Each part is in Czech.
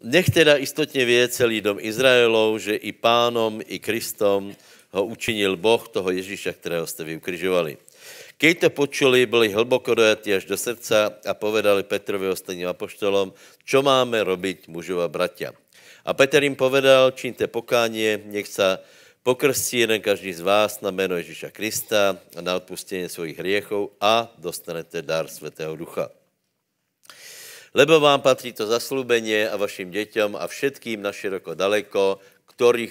Nech teda istotně vie celý dom Izraelov, že i pánom, i Kristom ho učinil Boh, toho Ježíša, kterého jste vy Keď to počuli, byli hlboko dojatí až do srdca a povedali Petrovi ostatním apoštolom, čo máme robiť mužova bratia. A Petr jim povedal, činte pokánie, nech sa pokrstí jeden každý z vás na jméno Ježíša Krista na odpustení svojich hriechov a dostanete dar Svatého Ducha. Lebo vám patří to zaslubeně a vašim dětem a všetkým široko daleko,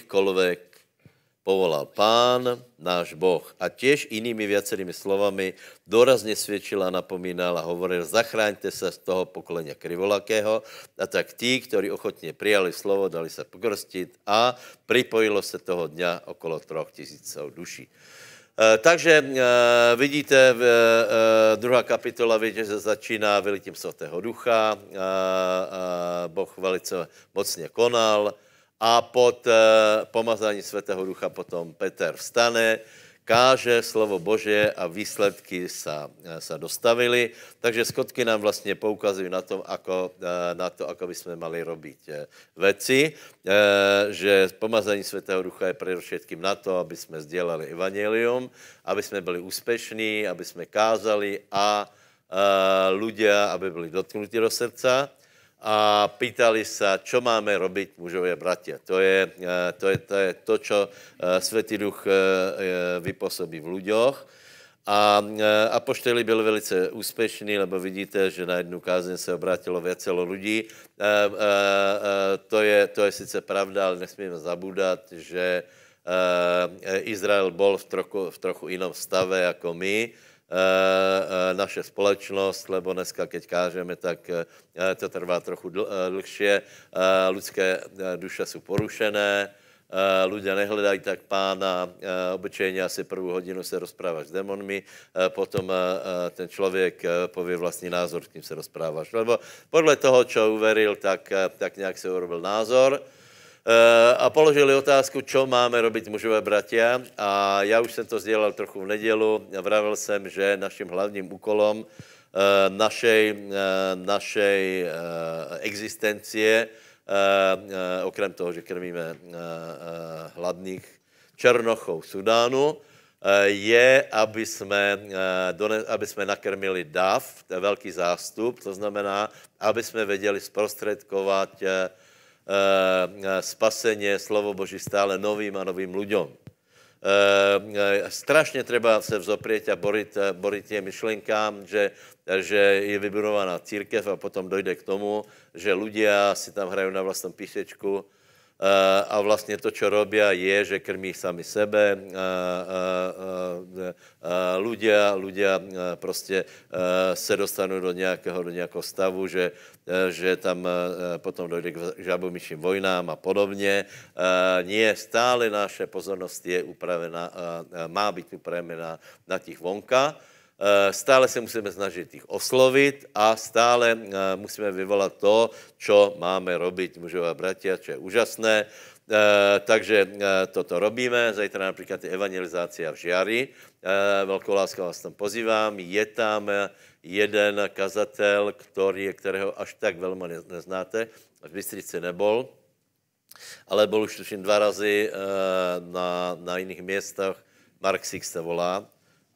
kolovek povolal pán, náš Boh. A těž inými viacerými slovami dorazně svědčila, napomínala, hovoril, zachráňte se z toho pokolenia krivolakého. A tak tí, kteří ochotně přijali slovo, dali se pokrstit a připojilo se toho dňa okolo troch tisícov duší. Eh, takže eh, vidíte, eh, druhá kapitola, vidíte, že začíná vylitím svatého ducha, Boh velice mocně konal a pod pomazání svatého ducha potom Petr vstane, káže slovo Bože a výsledky sa, e, sa dostavili. Takže skotky nám vlastně poukazují na to, ako, e, na to, ako by jsme mali robiť e, veci, že pomazání Svatého Ducha je především na to, aby jsme sdělali evangelium, aby jsme byli úspěšní, aby jsme kázali a ľudia, aby byli dotknutí do srdca a pýtali se, co máme robiť, mužové bratia. Eh, to je to, je, to, je to čo Světý duch eh, eh, vypůsobí v ľuďoch. A apoštěli byl velice úspěšný, lebo vidíte, že na jednu kázeň se obrátilo věcelo lidí. To je, to je sice pravda, ale nesmíme zabudat, že Izrael byl v trochu, v trochu jinom stave jako my Eh, eh, naše společnost, lebo dneska, keď kážeme, tak eh, to trvá trochu dlhšie. Lidské duše jsou porušené, ľudia nehledají tak pána, obyčejně asi první hodinu se rozpráváš s demonmi, potom ten člověk pově vlastní názor, s kým se rozpráváš. Lebo podle toho, čo uveril, tak, tak nějak se urobil názor. Eh, a položili otázku, čo máme robit mužové bratia a já už jsem to sdělal trochu v nedělu vravil jsem, že naším hlavním úkolem eh, našej, eh, našej existencie, okrem toho, že krmíme hladných Černochou Sudánu, je, aby jsme, aby jsme nakrmili DAF, velký zástup, to znamená, aby jsme věděli zprostředkovat Eh, eh, spaseně slovo Boží stále novým a novým ľuďom. E, strašně třeba se vzoprieť a borit, borit těm myšlenkám, že, že je vybudovaná církev a potom dojde k tomu, že ľudia si tam hrají na vlastnom písečku, Eh, a vlastně to, co robí, je, že krmí sami sebe. Eh, eh, ľudia, ľudia prostě se dostanou do nějakého, do nějakého stavu, že, že tam potom dojde k žabomyším vojnám a podobně. Nie, stále naše pozornost je upravená, má být upravená na těch vonkách, Eh, stále se musíme snažit jich oslovit a stále eh, musíme vyvolat to, co máme robiť, mužové a bratia, čo je úžasné. Eh, takže toto robíme, zajtra například je evangelizácia v Žiari, velkou láskou vás tam pozývám, je tam jeden kazatel, který, kterého až tak velmi neznáte, v Bystrici nebol, ale byl už tuším dva razy na, na jiných městech, Mark Six se volá,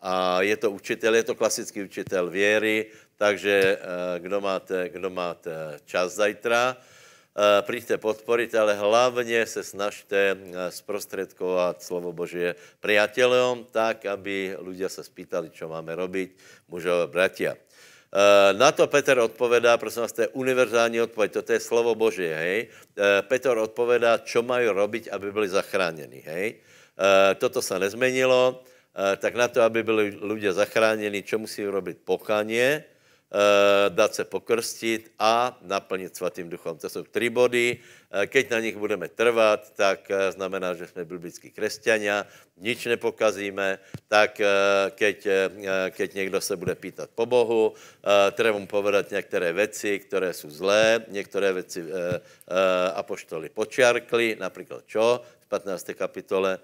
a je to učitel, je to klasický učitel věry, takže eh, kdo máte, kdo máte čas zajtra, eh, přijďte podporit, ale hlavně se snažte eh, zprostředkovat slovo Božie priatelům, tak, aby ľudia se spýtali, čo máme robiť, mužové bratia. Na to Petr odpovedá, prosím vás, to je univerzální odpověď, to je slovo Boží, hej. Petr odpovedá, čo mají robiť, aby byli zachráněni, hej. Toto se nezmenilo, Eh, tak na to, aby byli lidé zachráněni, čo musí robit? Pokaně, eh, dát se pokrstit a naplnit svatým duchom. To jsou tři body. Eh, keď na nich budeme trvat, tak znamená, že jsme biblický křesťania, nič nepokazíme, tak keď, keď někdo se bude pýtat po Bohu, treba mu povedat některé věci, které jsou zlé, některé věci apoštoli počárkli, například čo v 15. kapitole,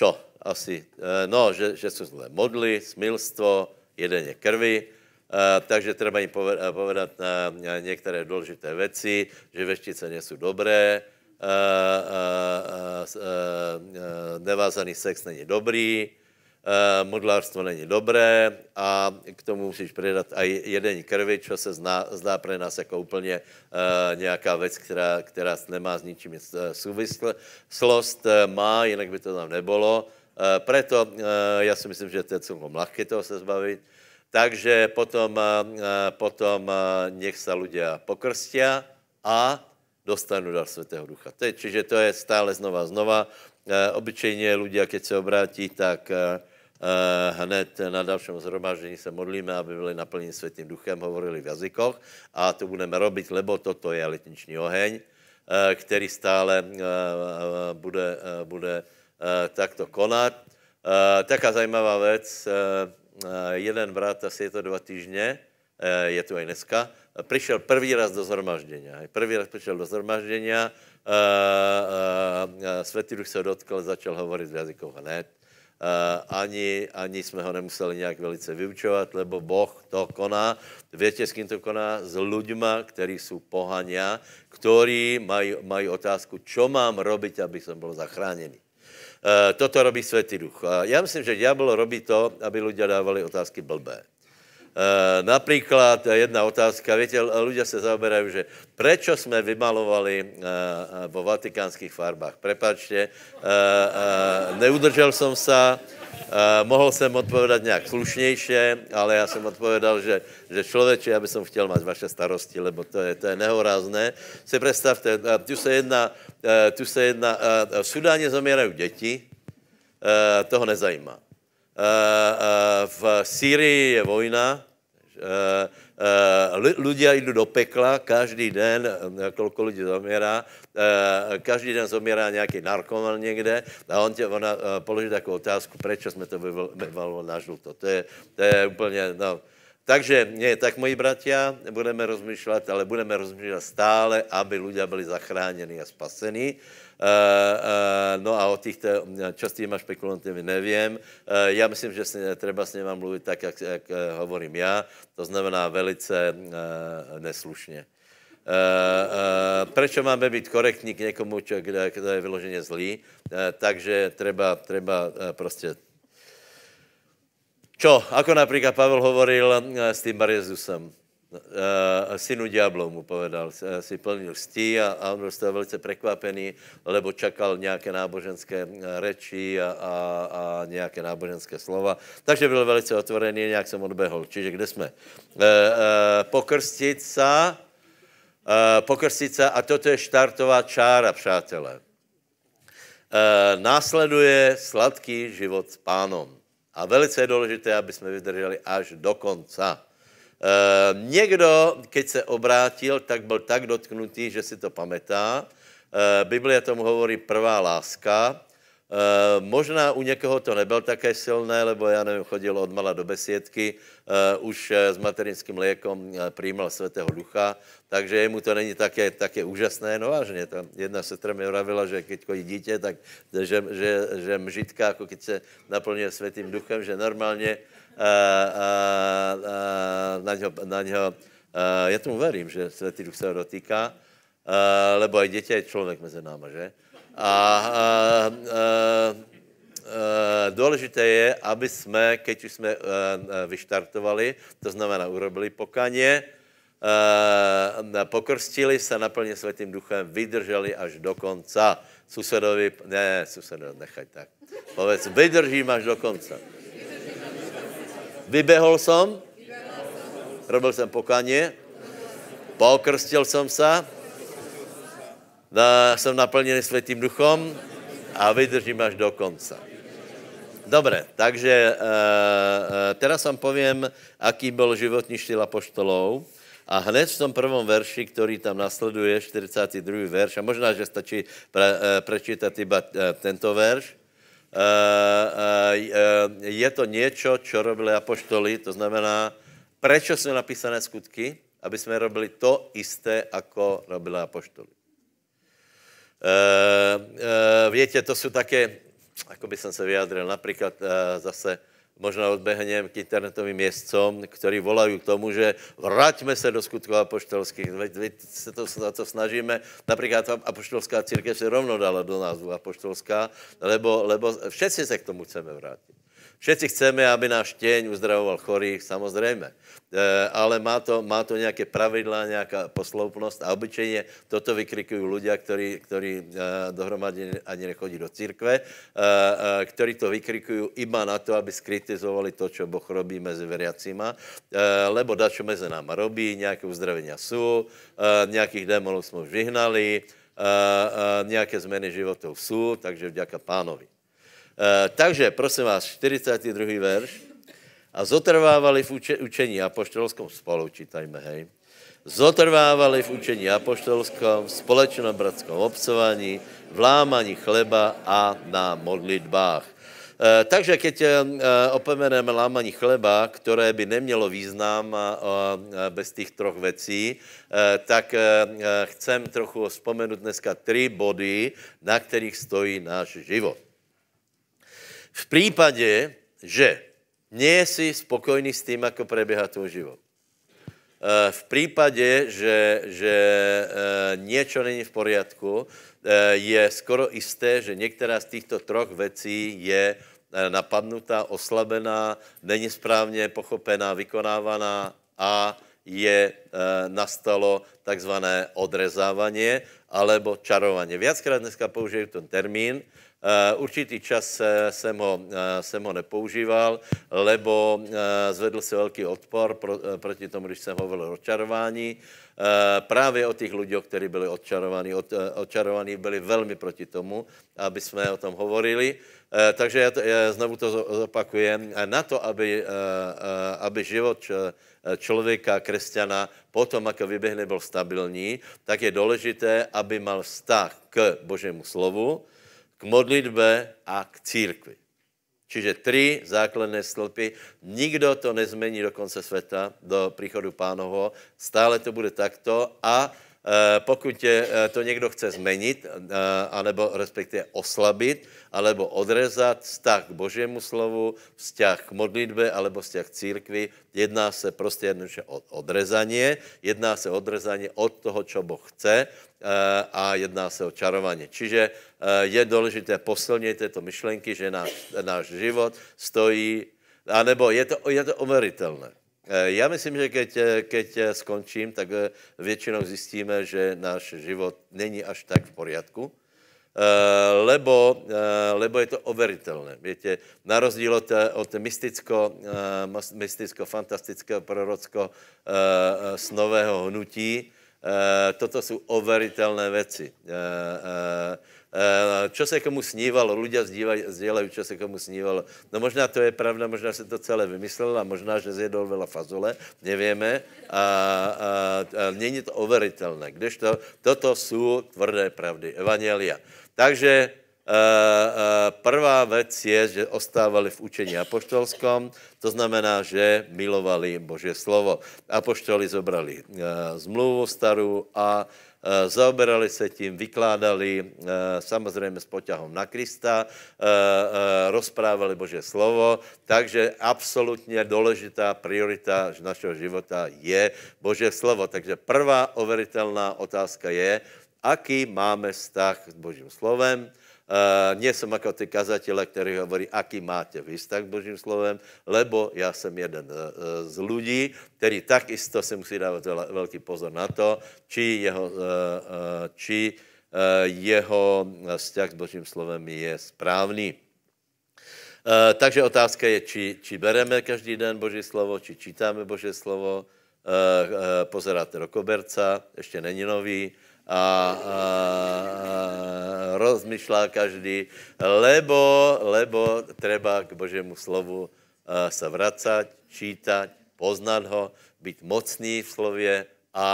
čo asi, eh, no, že, že jsou zlé modly, smilstvo, jedenie krvi, eh, takže treba jim eh, povedat na některé důležité věci, že veštice nejsou dobré, nevázaný sex není dobrý, Eh, modlárstvo není dobré a k tomu musíš přidat i jeden krvi, co se zná, zdá pro nás jako úplně uh, nějaká věc, která, která nemá s ničím eh, souvislost, má, jinak by to tam nebylo. Uh, Proto uh, já si myslím, že to je celkom lehké toho se zbavit. Takže potom, uh, potom uh, nech se lidé pokrstí a dostanu dar Svatého Ducha. Teď, čiže to je stále znova znova. E, obyčejně lidé, keď se obrátí, tak Eh, hned na dalším zhromáždění se modlíme, aby byli naplněni světým duchem, hovorili v jazykoch a to budeme robit, lebo toto je letniční oheň, eh, který stále eh, bude, bude takto konat. Taká zajímavá věc, jeden brat, asi je to dva týždně, je tu i dneska, přišel první raz do zhromáždění. První raz přišel do zhromaždění, Světý duch se dotkl, začal hovorit v jazykoch hned Eh, ani, ani jsme ho nemuseli nějak velice vyučovat, lebo Boh to koná. Větě, s kým to koná? S lidmi, kteří jsou pohania, kteří mají, mají otázku, co mám robiť, aby jsem byl zachráněný. Eh, toto robí Světý duch. Eh, já myslím, že diabol robí to, aby lidé dávali otázky blbé. Eh, například jedna otázka, víte, lidé se zaoberají, že proč jsme vymalovali vo eh, eh, vatikánských farbách. Prepačte, neudržel jsem se, mohl jsem odpovědět nějak slušnější, ale já jsem odpovědal, že, že člověče, já bych chtěl mít vaše starosti, lebo to je, to je nehorázné. Si představte, tu se jedna, tu se jedna, v Sudáně zamírají děti, toho nezajímá. Eh, eh, v Sýrii je vojna, eh, Lidé jdou do pekla každý den, kolko lidí zomírá, každý den zomírá nějaký narkoman někde a on tě, ona položí takovou otázku, proč jsme to vyvalili na žluto. To je, to je úplně, no. Takže, ne, tak moji bratia, budeme rozmýšlet, ale budeme rozmýšlet stále, aby lidé byli zachráněni a spaseni. Eh, eh, no a o těch těma špekulantami, nevím. Eh, já myslím, že si, třeba s nimi mluvit tak, jak, jak hovorím já, to znamená velice neslušně. Uh, uh, prečo máme být korektní k někomu, čo, kde, kde je vyloženě zlý, uh, takže treba, treba prostě Čo, ako například Pavel hovoril s tím Barjezusem uh, synu mu povedal, eh, si plnil stí a, a on byl z toho velice prekvapený, lebo čakal nějaké náboženské reči eh, a, a, a nějaké náboženské slova. Takže byl velice otvorený, nějak jsem odbehol. Čiže kde jsme? E, e, pokrstit se, e, pokrstit se a toto je štartová čára, přátelé. E, následuje sladký život s pánom. A velice je důležité, aby jsme vydrželi až do konca. Eh, někdo, keď se obrátil, tak byl tak dotknutý, že si to pamatá. E, eh, Biblia tomu hovorí prvá láska. E, možná u někoho to nebyl také silné, lebo já nevím, chodil od mala do besiedky, e, už s materinským liekom přijímal svatého ducha, takže jemu to není také, také úžasné, no vážně. Tam jedna sestra mi uravila, že keď chodí dítě, tak že, že, že mžitka, jako keď se naplňuje svatým duchem, že normálně Eh, eh, eh, na něho, na něho já tomu verím, že Světý Duch se ho dotýká, lebo i dítě je člověk mezi náma, že? A, a, a, a důležité je, aby jsme, keď už jsme vyštartovali, to znamená urobili pokaně, pokrstili se naplně Světým Duchem, vydrželi až do konca. Susedovi, ne, susedovi, nechaj tak. Povedz, vydržím až do konca. Vybehol som, robil jsem pokaně, pokrstil jsem se, jsem naplněný světým duchom a vydržím až do konca. Dobre, takže uh, teraz vám povím, aký byl životní štýl apoštolov. A hned v tom prvom verši, který tam nasleduje, 42. verš, a možná, že stačí pre, uh, eh, prečítat iba tento verš, Eh, eh, je to něco, co robili apoštoli, to znamená, proč jsou napísané skutky, aby jsme robili to isté, jako robili apoštoli. Eh, víte, to jsou také, jako by jsem se vyjádřil, například zase Možná odbehnem k internetovým jezdcom, ktorí volajú k tomu, že vraťme se do skutků apoštolských. Veď, veď se to, na to snažíme. Například apoštolská církev se rovno dala do názvu apoštolská, lebo, lebo všetci se k tomu chceme vrátit. Všetci chceme, aby náš těň uzdravoval chorých, samozřejmě. E, ale má to, má to nějaké pravidla, nějaká posloupnost a obyčejně toto vykrikují lidé, kteří e, dohromady ani nechodí do církve, e, e, kteří to vykrikují iba na to, aby skritizovali to, co Boh robí mezi veriacima, e, lebo dačo mezi náma robí, nějaké uzdravenia jsou, e, nějakých démonů jsme už vyhnali, e, e, nějaké změny životů jsou, takže vďaka pánovi. Eh, takže, prosím vás, 42. verš. A zotrvávali v učení apoštolskom, spolu čítajme, hej. Zotrvávali v učení apoštolskom, v společnom bratskom obcování, v lámaní chleba a na modlitbách. Eh, takže keď eh, opomeneme lámaní chleba, které by nemělo význam bez těch troch věcí, tak chcem trochu vzpomenout dneska tři body, na kterých stojí náš život v případě, že nie jsi spokojný s tím, ako preběhá tvůj život. Eh, v případě, že, že eh, něco není v poriadku, eh, je skoro jisté, že některá z těchto troch věcí je napadnutá, oslabená, není správně pochopená, vykonávaná a je e, nastalo takzvané odrezávanie alebo čarovanie. Viackrát dneska použiju ten termín. Eh, určitý čas jsem ho, jsem eh, ho nepoužíval, lebo eh, zvedl se velký odpor proti tomu, když jsem hovoril o čarování. Právě o těch lidí, kteří byli odčarovaní, odčarovaní byli velmi proti tomu, aby jsme o tom hovorili. Takže já, to, já znovu to zopakuji. Na to, aby, aby život člověka, křesťana, potom, jak vyběhne, byl stabilní, tak je důležité, aby mal vztah k Božímu slovu, k modlitbe a k církvi. Čiže tři základné stlpy. Nikdo to nezmení do konce světa, do příchodu pánoho. Stále to bude takto a e, pokud je e, to někdo chce změnit, e, anebo respektive oslabit, alebo odrezat vztah k božímu slovu, vztah k modlitbe, alebo vztah k církvi, jedná se prostě jednoduše o odrezaně, jedná se o odrezaně od toho, co Boh chce, Eh, a jedná se o čarovaně. Čiže eh, je důležité posilnit tyto myšlenky, že náš, náš život stojí, anebo je to, je to overitelné. Eh, já myslím, že keď, keď skončím, tak většinou zjistíme, že náš život není až tak v poriadku, lebo, lebo je to overitelné. Víte, na rozdíl od, od mysticko, mysticko-fantastického prorocko snového hnutí, Eh, toto jsou overitelné věci. Co eh, eh, se komu snívalo, lidé sdílejí, co se komu snívalo. No možná to je pravda, možná se to celé vymyslelo a možná, že zjedol vela fazole, nevíme. A, a, a není to overitelné, kdežto toto jsou tvrdé pravdy, evangelia. Takže Eh, eh, prvá věc je, že ostávali v učení apoštolskom, to znamená, že milovali Boží slovo. Apoštoli zobrali eh, zmluvu starou a zaoberali se tím, vykládali samozřejmě s poťahom na Krista, rozprávali Bože slovo, takže absolutně důležitá priorita našeho života je Bože slovo. Takže prvá overitelná otázka je, aký máme vztah s Božím slovem, Uh, nie som ako ty kazatele, který hovorí, aký máte vztah božím slovem, lebo já jsem jeden e, e, z lidí, který takisto si musí dávat velký pozor na to, či jeho, e, či jeho vzťah s božím slovem je správný. Uh, takže otázka je, či, či bereme každý den Boží slovo, či čítáme Boží slovo, uh, uh, pozeráte do koberca, ještě není nový, a, a, a rozmýšlá každý, lebo, lebo treba k Božému slovu se vracať, čítať, poznat ho, být mocný v slově a, a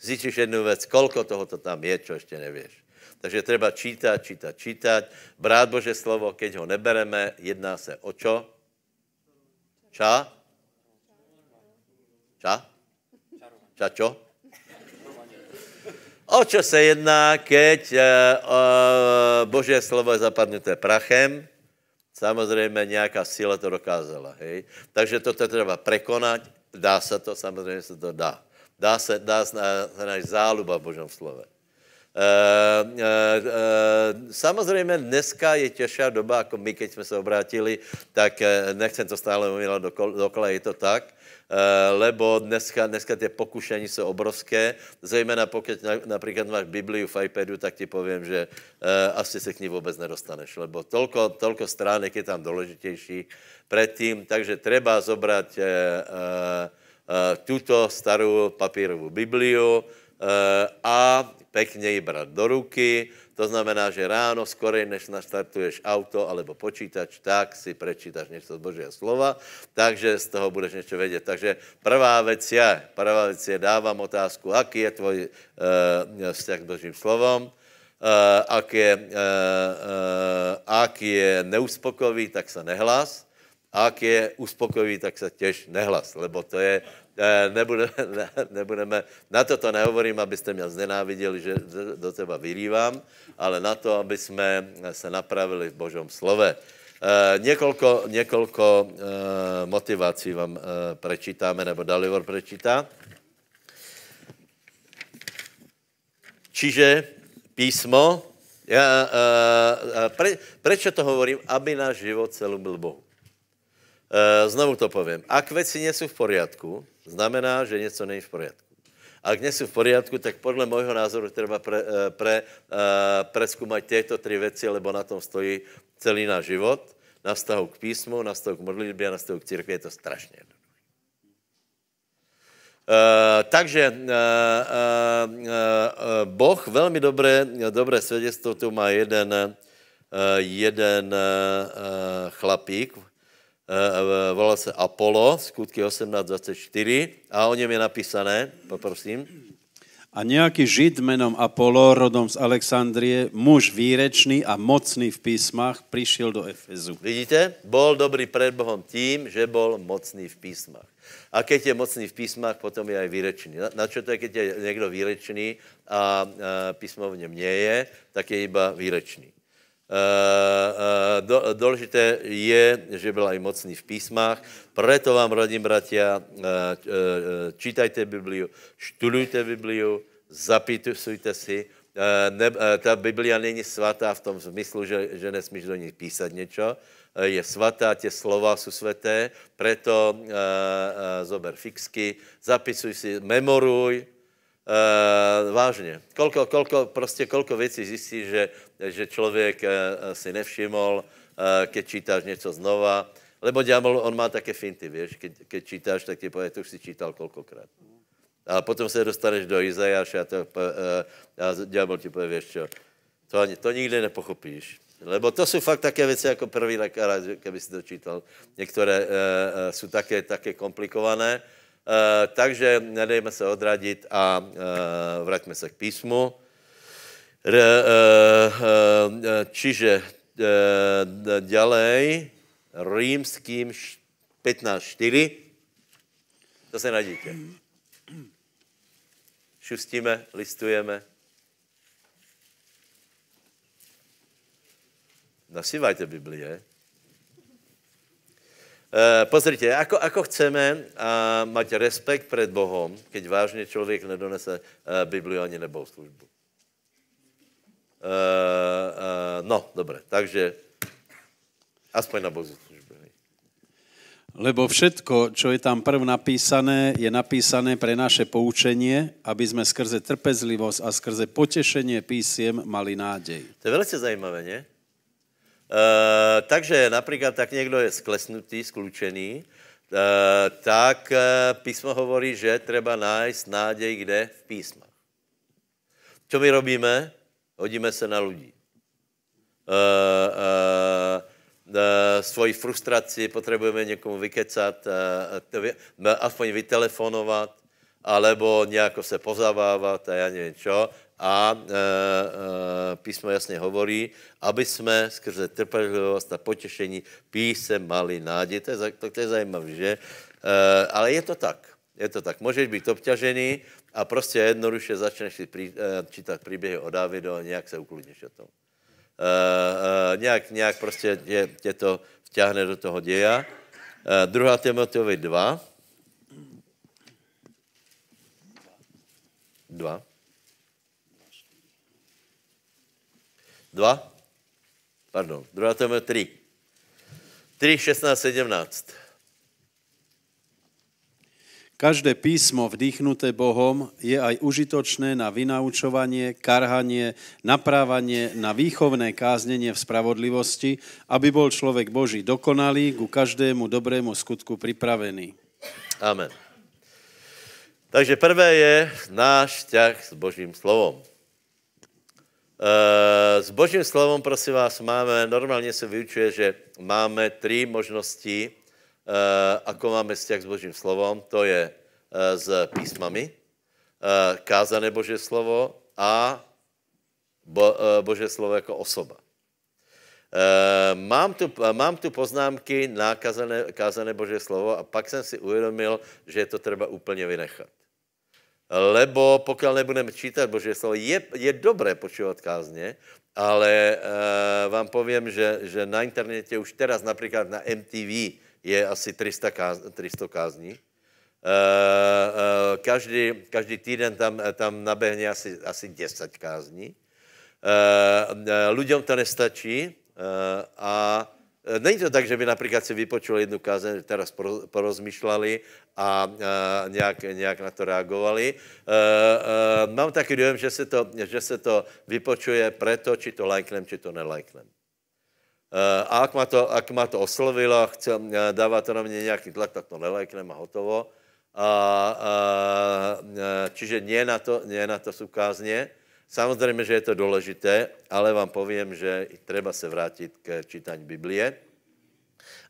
zjistíš jednu věc, kolko tohoto tam je, čo ještě nevíš. Takže treba čítat, čítat, čítat, brát Bože slovo, keď ho nebereme, jedná se o čo? Ča? Ča? Ča čo? O čo se jedná, keď uh, Božie slovo je zapadnuté prachem? Samozřejmě nějaká síla to dokázala. Hej? Takže to treba prekonat. Dá se to, samozřejmě se to dá. Dá se, dá se na, záluba v Božom slove. Uh, uh, uh, samozřejmě dneska je těžší doba, jako my, keď jsme se obrátili, tak nechcem to stále umělat dokola, dokola, je to tak, Eh, lebo dneska, dneska ty pokušení jsou obrovské, zejména pokud například máš Bibliu v iPadu, tak ti povím, že eh, asi se k ní vůbec nedostaneš, lebo tolko, tolko stránek je tam důležitější předtím, takže treba zobrať eh, tuto starou papírovou Bibliu a pekne ji brať do ruky. To znamená, že ráno skorej, než naštartuješ auto alebo počítač, tak si prečítaš něco z Božího slova, takže z toho budeš něco vědět. Takže prvá věc je, prvá věc je, dávám otázku, aký je tvoj e, eh, vzťah s Božím slovom, Uh, ak je, uh, uh, ak je neuspokojivý, tak se nehlas. ak je uspokojivý, tak se těž nehlas, lebo to je nebudeme, ne, nebudeme, na to to nehovorím, abyste mě znenáviděli, že do teba vyrývám, ale na to, aby jsme se napravili v Božom slove. Eh, několiko, několiko eh, motivací vám uh, prečítáme, nebo Dalivor prečítá. Čiže písmo, já, uh, pre, preč to hovorím? Aby náš život celý byl Bohu. znovu to povím. Ak věci nejsou v poriadku, Znamená, že něco není v pořádku. A když jsou v pořádku, tak podle mého názoru třeba pre, eh, pre, tyto tři věci, lebo na tom stojí celý náš život. Na vztahu k písmu, na vztahu k modlitbě a na vztahu k církvi je to strašně Uh, eh, takže uh, uh, uh, Boh velmi dobré, dobré svědectvo, tu má jeden, uh, jeden uh, chlapík Eh, eh, volá se Apollo, skutky 18.24 a o něm je napísané, poprosím. A nějaký žid jménem Apollo, rodom z Alexandrie, muž výrečný a mocný v písmách, přišel do Efezu. Vidíte? Bol dobrý před Bohem tím, že bol mocný v písmách. A keď je mocný v písmách, potom je aj výrečný. Na, na čo to je, keď je někdo výrečný a, a eh, písmo v něm nie je, tak je iba výrečný. Eh, eh, důležité je, že byla i mocný v písmách, proto vám, radím, bratia, eh, čítajte Bibliu, študujte Bibliu, zapisujte si, ne, ta Biblia není svatá v tom smyslu, že, že nesmíš do ní písat něco, je svatá, tě slova jsou sveté, proto uh, uh, zober fixky, zapisuj si, memoruj, Uh, vážně. Kolko, kolko, prostě kolko věcí zjistí, že, že člověk uh, si nevšiml, uh, keď čítáš něco znova. Lebo ďábel, on má také finty, víš, ke keď čítáš, tak ti povie, to už si čítal kolkokrát. A potom se dostaneš do Izajáša a, to, uh, a ďábel ti povie, víš čo, to, ani, to nikdy nepochopíš. Lebo to jsou fakt také věci jako první, tak kdyby si to čítal. Některé uh, jsou také, také komplikované, Eh, takže nedejme se odradit a eh, vraťme se k písmu. Eh, čiže dělej rýmským 15.4. To se nadíte. Šustíme, listujeme. Nasívajte Biblie. Eh, pozrite, ako, ako chceme uh, mať respekt pred Bohom, keď vážne človek nedonese uh, Bibliu ani službu. Uh, eh, uh, no, dobre, takže aspoň na službu. Lebo všetko, čo je tam prv napísané, je napísané pre naše poučenie, aby sme skrze trpezlivosť a skrze potešenie písiem mali nádej. To je velice zajímavé, nie? Eh, takže například tak někdo je sklesnutý, sklučený, e, tak e, písmo hovorí, že treba najít nádej kde? V písmach. Co my robíme? Hodíme se na lidi. E, e, svoji frustraci potřebujeme někomu vykecat, aspoň vytelefonovat, alebo nějako se pozavávat a já nevím čo a e, e, písmo jasně hovorí, aby jsme skrze trpělivost a potěšení písem mali nádej. To je, to, to je zajímavé, že? E, ale je to tak. Je to tak. Můžeš být obťažený a prostě jednoduše začneš si prí, e, čítat příběhy o Dávidu a nějak se uklidíš o tom. E, e, nějak, nějak prostě tě, tě to vťahne do toho děja. E, druhá Timoteovi 2. 2. 2, Pardon, 2 tam je tři. 3, 16, 17. Každé písmo vdýchnuté Bohom je aj užitočné na vynaučovanie, karhanie, naprávanie, na výchovné káznenie v spravodlivosti, aby bol človek Boží dokonalý, ku každému dobrému skutku pripravený. Amen. Takže prvé je náš ťah s Božím slovom. Eh, s božím slovom, prosím vás, máme, normálně se vyučuje, že máme tři možnosti, eh, ako máme vztah s božím slovom. To je s eh, písmami, kázané boží slovo a bo, boží slovo jako osoba. Mám tu, mám tu poznámky na kázané, kázané boží slovo a pak jsem si uvědomil, že je to třeba úplně vynechat. Lebo pokud nebudeme čítat Boží slovo, je, je dobré počívat kázně, ale e, vám povím, že, že na internete už teraz například na MTV je asi 300, káz, 300 kázní. E, e, každý, každý týden tam, tam nabehne asi, asi 10 kázní. E, e, ľuďom to nestačí e, a Eh, není to tak, že by například si vypočuli jednu kázeň, teraz porozmýšleli a eh, nějak, nějak na to reagovali. Eh, mám taky dojem, že se to, že se to vypočuje preto, či to lajknem, či to nelajknem. A ak má to, ak má to oslovilo, chce, dává to na mě nějaký tlak, tak to nelajknem a hotovo. A, a, čiže nie na to, nie na to sú kázně. Samozřejmě, že je to důležité, ale vám povím, že třeba se vrátit k čítání Biblie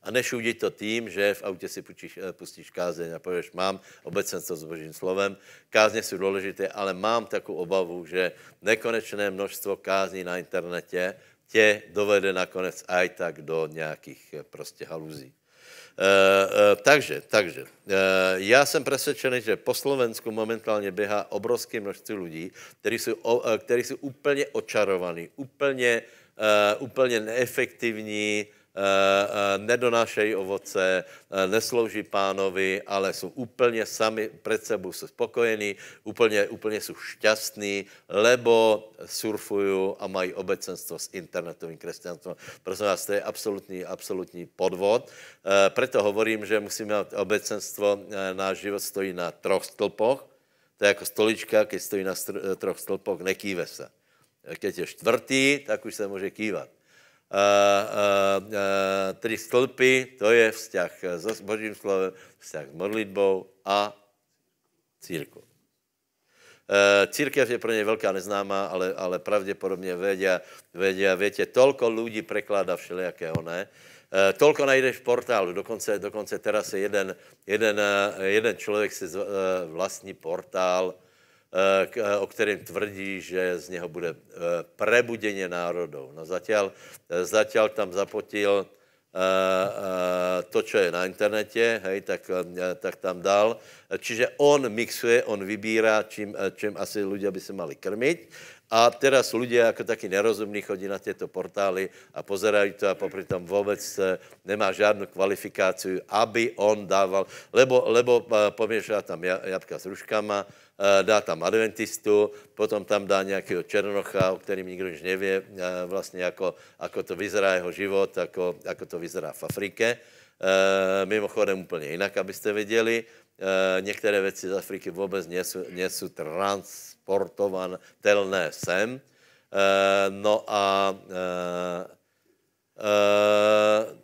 a nešudit to tím, že v autě si pustíš, eh, pustíš kázeň a pověš, mám obecenstvo s božím slovem, kázně jsou důležité, ale mám takovou obavu, že nekonečné množstvo kázní na internetě tě dovede nakonec aj tak do nějakých eh, prostě haluzí. Eh, eh, takže, takže, eh, já jsem přesvědčený, že po Slovensku momentálně běhá obrovské množství lidí, kteří jsou, který jsou úplně očarovaní, úplně, úplně neefektivní, Eh, eh, nedonášejí ovoce, eh, neslouží pánovi, ale jsou úplně sami před sebou jsou spokojení, úplně, úplně jsou šťastní, lebo surfují a mají obecenstvo s internetovým křesťanstvem. Prosím vás, to je absolutní, absolutní podvod. Proto hovorím, že musíme mít obecenstvo, náš život stojí na troch stlpoch. to je jako stolička, když stojí na troch stlpoch, nekýve se. Když je čtvrtý, tak už se může kývat. Eh, eh, eh, tři stolpy, to je vzťah s Božím slovem, vzťah s modlitbou a církou. Církev je pro ně velká neznámá, ale, ale pravděpodobně vědě, vědě, větě, tolko lidí prekládá všelijakého, ne? Tolko najdeš v portálu, dokonce, dokonce teraz je jeden, jeden, jeden člověk si vlastní portál, Eh, eh, o kterém tvrdí, že z něho bude eh, prebuděně národou. No zatiaľ, zatiaľ tam zapotil to, co je na internete, hej, tak, tak tam dal. Čiže on mixuje, on vybírá, čím, čím asi lidé by se mali krmit. A teraz lidé jako taky nerozumní chodí na tyto portály a pozerají to a popri tom vůbec nemá žádnou kvalifikaci, aby on dával, lebo, lebo poměšá tam jabka s ruškama, Eh, dá tam adventistu, potom tam dá nějakého černocha, o kterým nikdo už nevě eh, vlastně, jako, jako to vyzerá jeho život, jako, jako to vyzerá v Afrike. Eh, mimochodem úplně jinak, abyste věděli, některé věci z Afriky vůbec nejsou transportovatelné sem. No a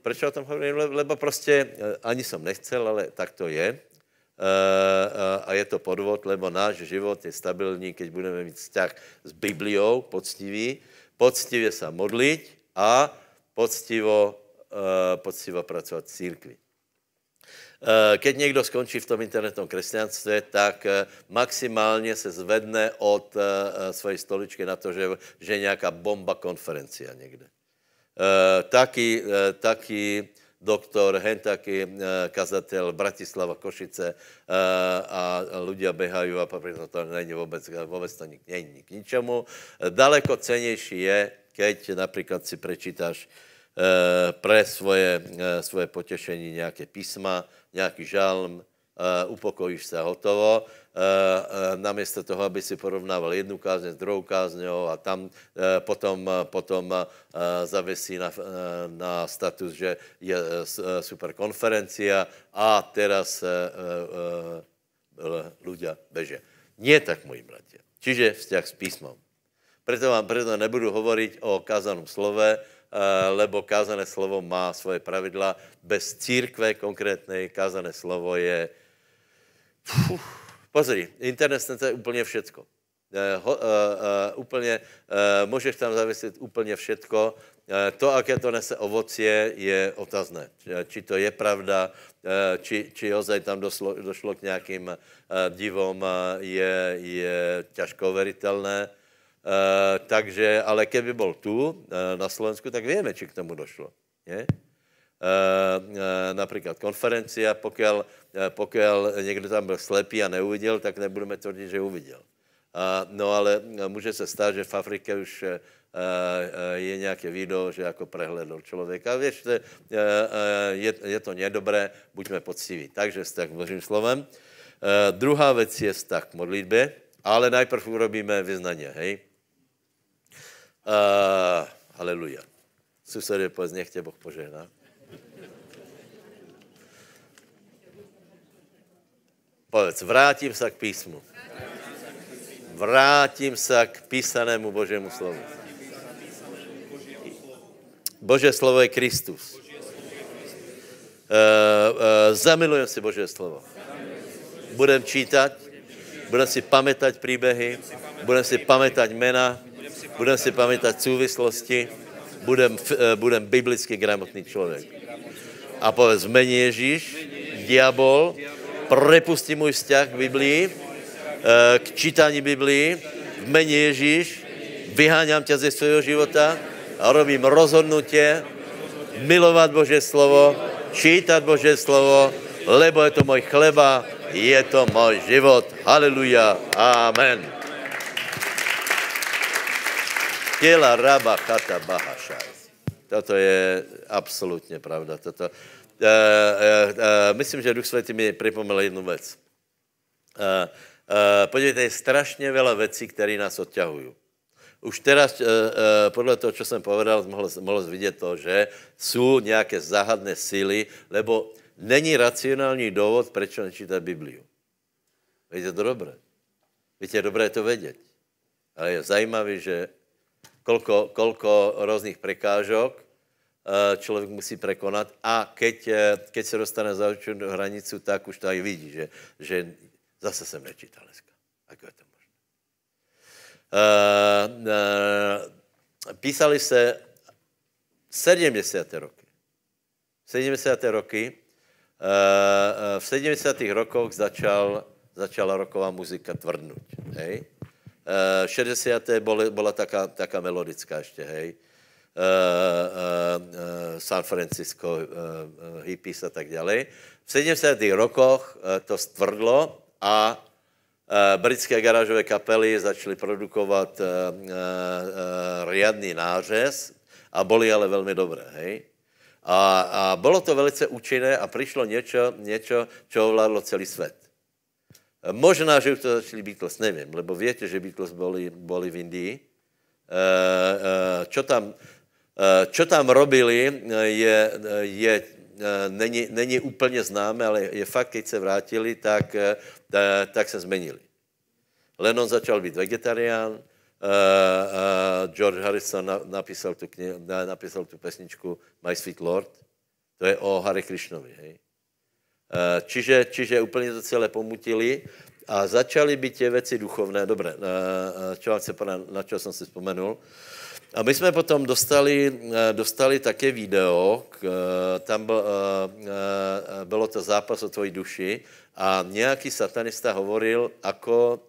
proč o tom hovorím? Lebo prostě ani jsem nechcel, ale tak to je. Eh, eh, a je to podvod, lebo náš život je stabilní, keď budeme mít vzťah s Bibliou, poctivý, poctivě se modlit a poctivo, eh, poctivo pracovat v církvi. Keď někdo skončí v tom internetovém kresťanství, tak maximálně se zvedne od své stoličky na to, že, že je nějaká bomba konferencia někde. Taky, taky doktor, hen taky eh, kazatel Bratislava, Košice eh, a ľudia behají a přitom to není vůbec, vůbec to není k ničemu. Daleko cenější je, keď například si prečítáš eh, pre svoje, svoje potěšení nějaké písma, nějaký žalm, Eh, upokojíš se, hotovo. Eh, eh, namiesto toho, aby si porovnával jednu kázně s druhou kázňou a tam potom, potom zavesí na, na status, že je super konferencia a teraz ľudia beže. Nie tak, moji bratě. Čiže vzťah s písmom. Preto vám preto nebudu hovoriť o kázanom slove, lebo kázané slovo má svoje pravidla. Bez církve konkrétnej kázané slovo je, Fuh, pozri, internet snete úplně všecko. Uh, uh, uh, úplně, uh, můžeš tam zavěsit úplně všecko. Uh, to, jaké to nese ovocie, je otazné. Eh, či to je pravda, uh, či, či ozaj tam doslo, došlo k nějakým uh, divom, uh, je, je těžko veritelné. Uh, takže, ale keby byl tu, uh, na Slovensku, tak víme, či k tomu došlo. Je? Eh, eh, například konferencia, pokud, eh, pokud někdo tam byl slepý a neuviděl, tak nebudeme tvrdit, že uviděl. No ale může se stát, že v Afrike už je nějaké video, že jako prehledl člověka. Víš, je, je to nedobré, buďme poctiví. Takže vztah k Božím slovem. Druhá věc je vztah k modlitbě, ale najprv urobíme vyznaně, hej? Uh, haleluja. Susede, nech tě Boh požehná. Povedz, vrátím se k písmu. Vrátím se k písanému Božému slovu. Bože slovo je Kristus. Eh, eh, zamilujem si Boží slovo. Budem čítat, budem si pamětať příběhy, budem si pamětať jména, budem si pamětať souvislosti, budem, eh, budem biblicky gramotný člověk. A povedz, mení Ježíš, diabol, Prepusti můj vzťah k Biblii, eh, k čítání Biblii, v mene Ježíš, vyháňám tě ze svého života a robím rozhodnutě milovat Bože slovo, čítat Bože slovo, lebo je to můj chleba, je to můj život. Haleluja. Amen. Těla raba chata bahaša. Toto je absolutně pravda. Toto, uh, uh, myslím, že Duch Svatý mi připomněl jednu věc. Uh, uh, podívejte, je strašně veľa věcí, které nás odťahují. Už teraz, uh, uh, podle toho, co jsem povedal, mohl, mohl vidět to, že jsou nějaké záhadné síly, lebo není racionální důvod, proč nečítat Bibliu. Víte to dobré. Víte, je dobré to vědět. Ale je zajímavé, že kolko, kolko různých překážok Eh, člověk musí překonat a keď, eh, keď se dostane za určitou hranicu, tak už to i vidí, že, že zase jsem nečítal dneska. Jak je to možné? Eh, písali se 70. roky. 70. roky v 70. rokoch začal, začala roková muzika tvrdnout. Hej? 60. byla taká, taká melodická ještě, hej. Eh, eh, eh, San Francisco, hippies a tak dále. V 70. rokoch to stvrdlo a britské garážové kapely začaly produkovat riadný nářez a byly ale velmi dobré, hej? A, a bylo to velice účinné a přišlo něco, něco, co ovládlo celý svět. Možná, že už to začali Beatles, nevím, lebo víte, že Beatles byli, v Indii. E, e, tam, co eh, tam robili, eh, je, eh, je není, není úplně známe, ale je fakt, když se vrátili, tak, tak se změnili. Lennon začal být vegetarián, George Harrison napísal tu, kni- napísal tu pesničku My Sweet Lord, to je o Hare Krishnovi. Hej? Čiže, čiže úplně to celé pomutili a začaly být tě věci duchovné. Dobré, čo na, na, na, na, na, na, a my jsme potom dostali, eh, dostali také video, eh, tam eh, bylo to zápas o tvoji duši a nějaký satanista hovoril, ako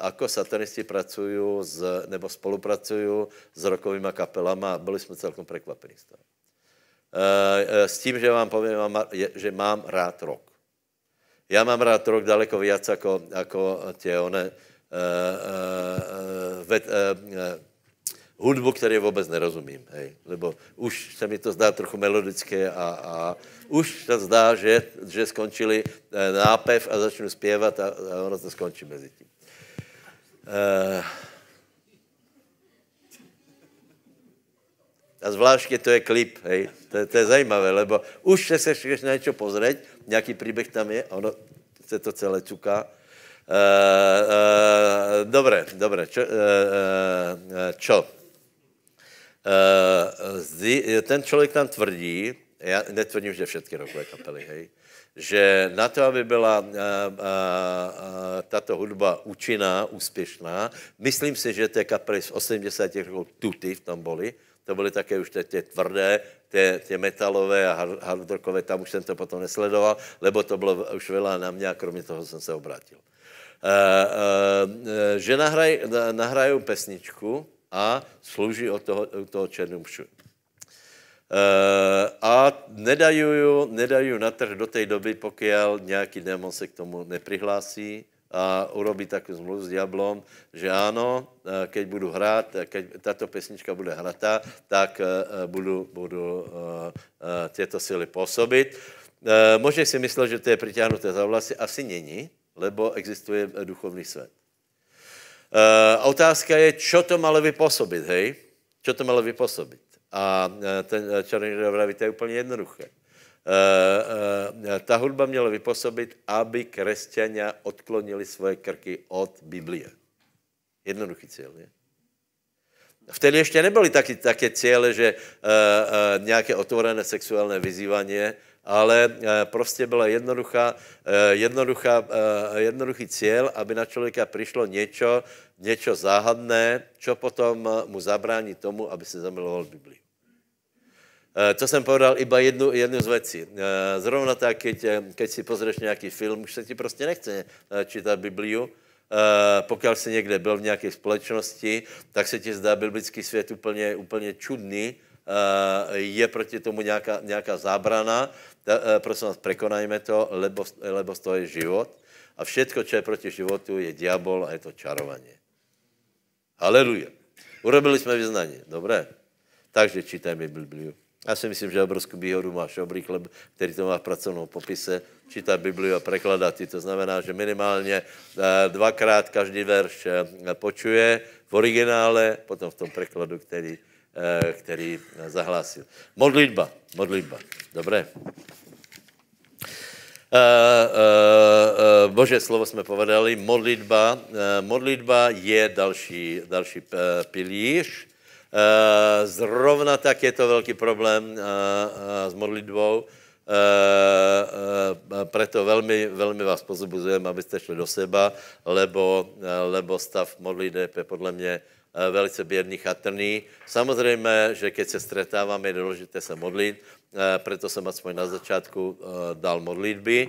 ako satanisti pracují z, nebo spolupracují s rokovými kapelama. Byli jsme celkom překvapeni z toho. S tím, že vám povím, že mám rád rok. Já mám rád rok daleko víc jako, jako tě one, uh, uh, uh, hudbu, které vůbec nerozumím, hej, lebo už se mi to zdá trochu melodické a, a už se zdá, že, že skončili eh, nápev a začnu zpěvat a, a ono to skončí mezi tím. Eh, a zvláště to je klip, hej, to, to je zajímavé, lebo už se chceš na něco pozrieť, nějaký příběh tam je, ono se to celé cuká, Uh, uh, dobré, dobré, čo? Uh, uh, čo? Eh, ten člověk tam tvrdí, já netvrdím, že všechny rokové kapely, hej, že na to, aby byla uh, uh, uh, tato hudba účinná, úspěšná, myslím si, že ty kapely z 80. roků tuty v tom byly, to byly také už ty, tvrdé, ty, metalové a hardrockové, tam už jsem to potom nesledoval, lebo to bylo už velá na mě a kromě toho jsem se obrátil. uh, uh, že nahraj, nahrajou pesničku, a slouží od toho, od toho Černomšu. Uh, eh, a nedají, nedajuju na trh do té doby, pokud nějaký démon se k tomu neprihlásí a urobí takovou zmluvu s Diablom, že ano, eh, keď budu hrát, keď tato pesnička bude hratá, tak uh, budu, budu uh, tyto síly působit. Možná si myslel, že to je přitáhnuté za vlasy, asi není, lebo existuje duchovní svět. Eh, otázka je, co to malo vypůsobit, hej? co to malo vypůsobit? A eh, ten eh, Černý vraví, to je úplně jednoduché. Ta hudba měla vypůsobit, aby křesťania odklonili svoje krky od Biblie. Jednoduchý cíl, ne? Vtedy ještě nebyly taky, také cíle, že uh, uh, nějaké otvorené sexuální vyzývání, ale eh, prostě byla jednoduchá, eh, jednoduchá, eh, jednoduchý cíl, aby na člověka přišlo něco, něco záhadné, co potom mu zabrání tomu, aby se zamiloval Biblii. To jsem povedal iba jednu, jednu z věcí. Zrovna tak, keď, keď si pozřeš nějaký film, už se ti prostě nechce čítat Bibliu, pokud jsi někde byl v nějaké společnosti, tak se ti zdá biblický svět úplně, úplně čudný, Eh, je proti tomu nějaká, nějaká zábrana, eh, prosím vás, prekonajme to, lebo, lebo to je život. A všetko, co je proti životu, je diabol a je to čarovaně. Haleluja. Urobili jsme vyznání, dobré? Takže čítajme Bibliu. Já si myslím, že obrovskou výhodu má Šobrý Kleb, který to má v pracovnom popise, čítá Bibliu a prekladá ty. To znamená, že minimálně eh, dvakrát každý verš počuje v originále, potom v tom prekladu, který Eh, který zahlásil. Modlitba, modlitba. Dobré. Eh, eh, Bože slovo jsme povedali, modlitba. Modlitba je další, další pilíř. Zrovna tak je to velký problém s modlitbou. Proto preto velmi, velmi vás pozbuzujem, abyste šli do seba, lebo, lebo stav modliteb je podle mě Eh, velice běrný, chatrný. Samozřejmě, že keď se stretáváme, je důležité se modlit, eh, proto jsem aspoň na začátku eh, dal modlitby,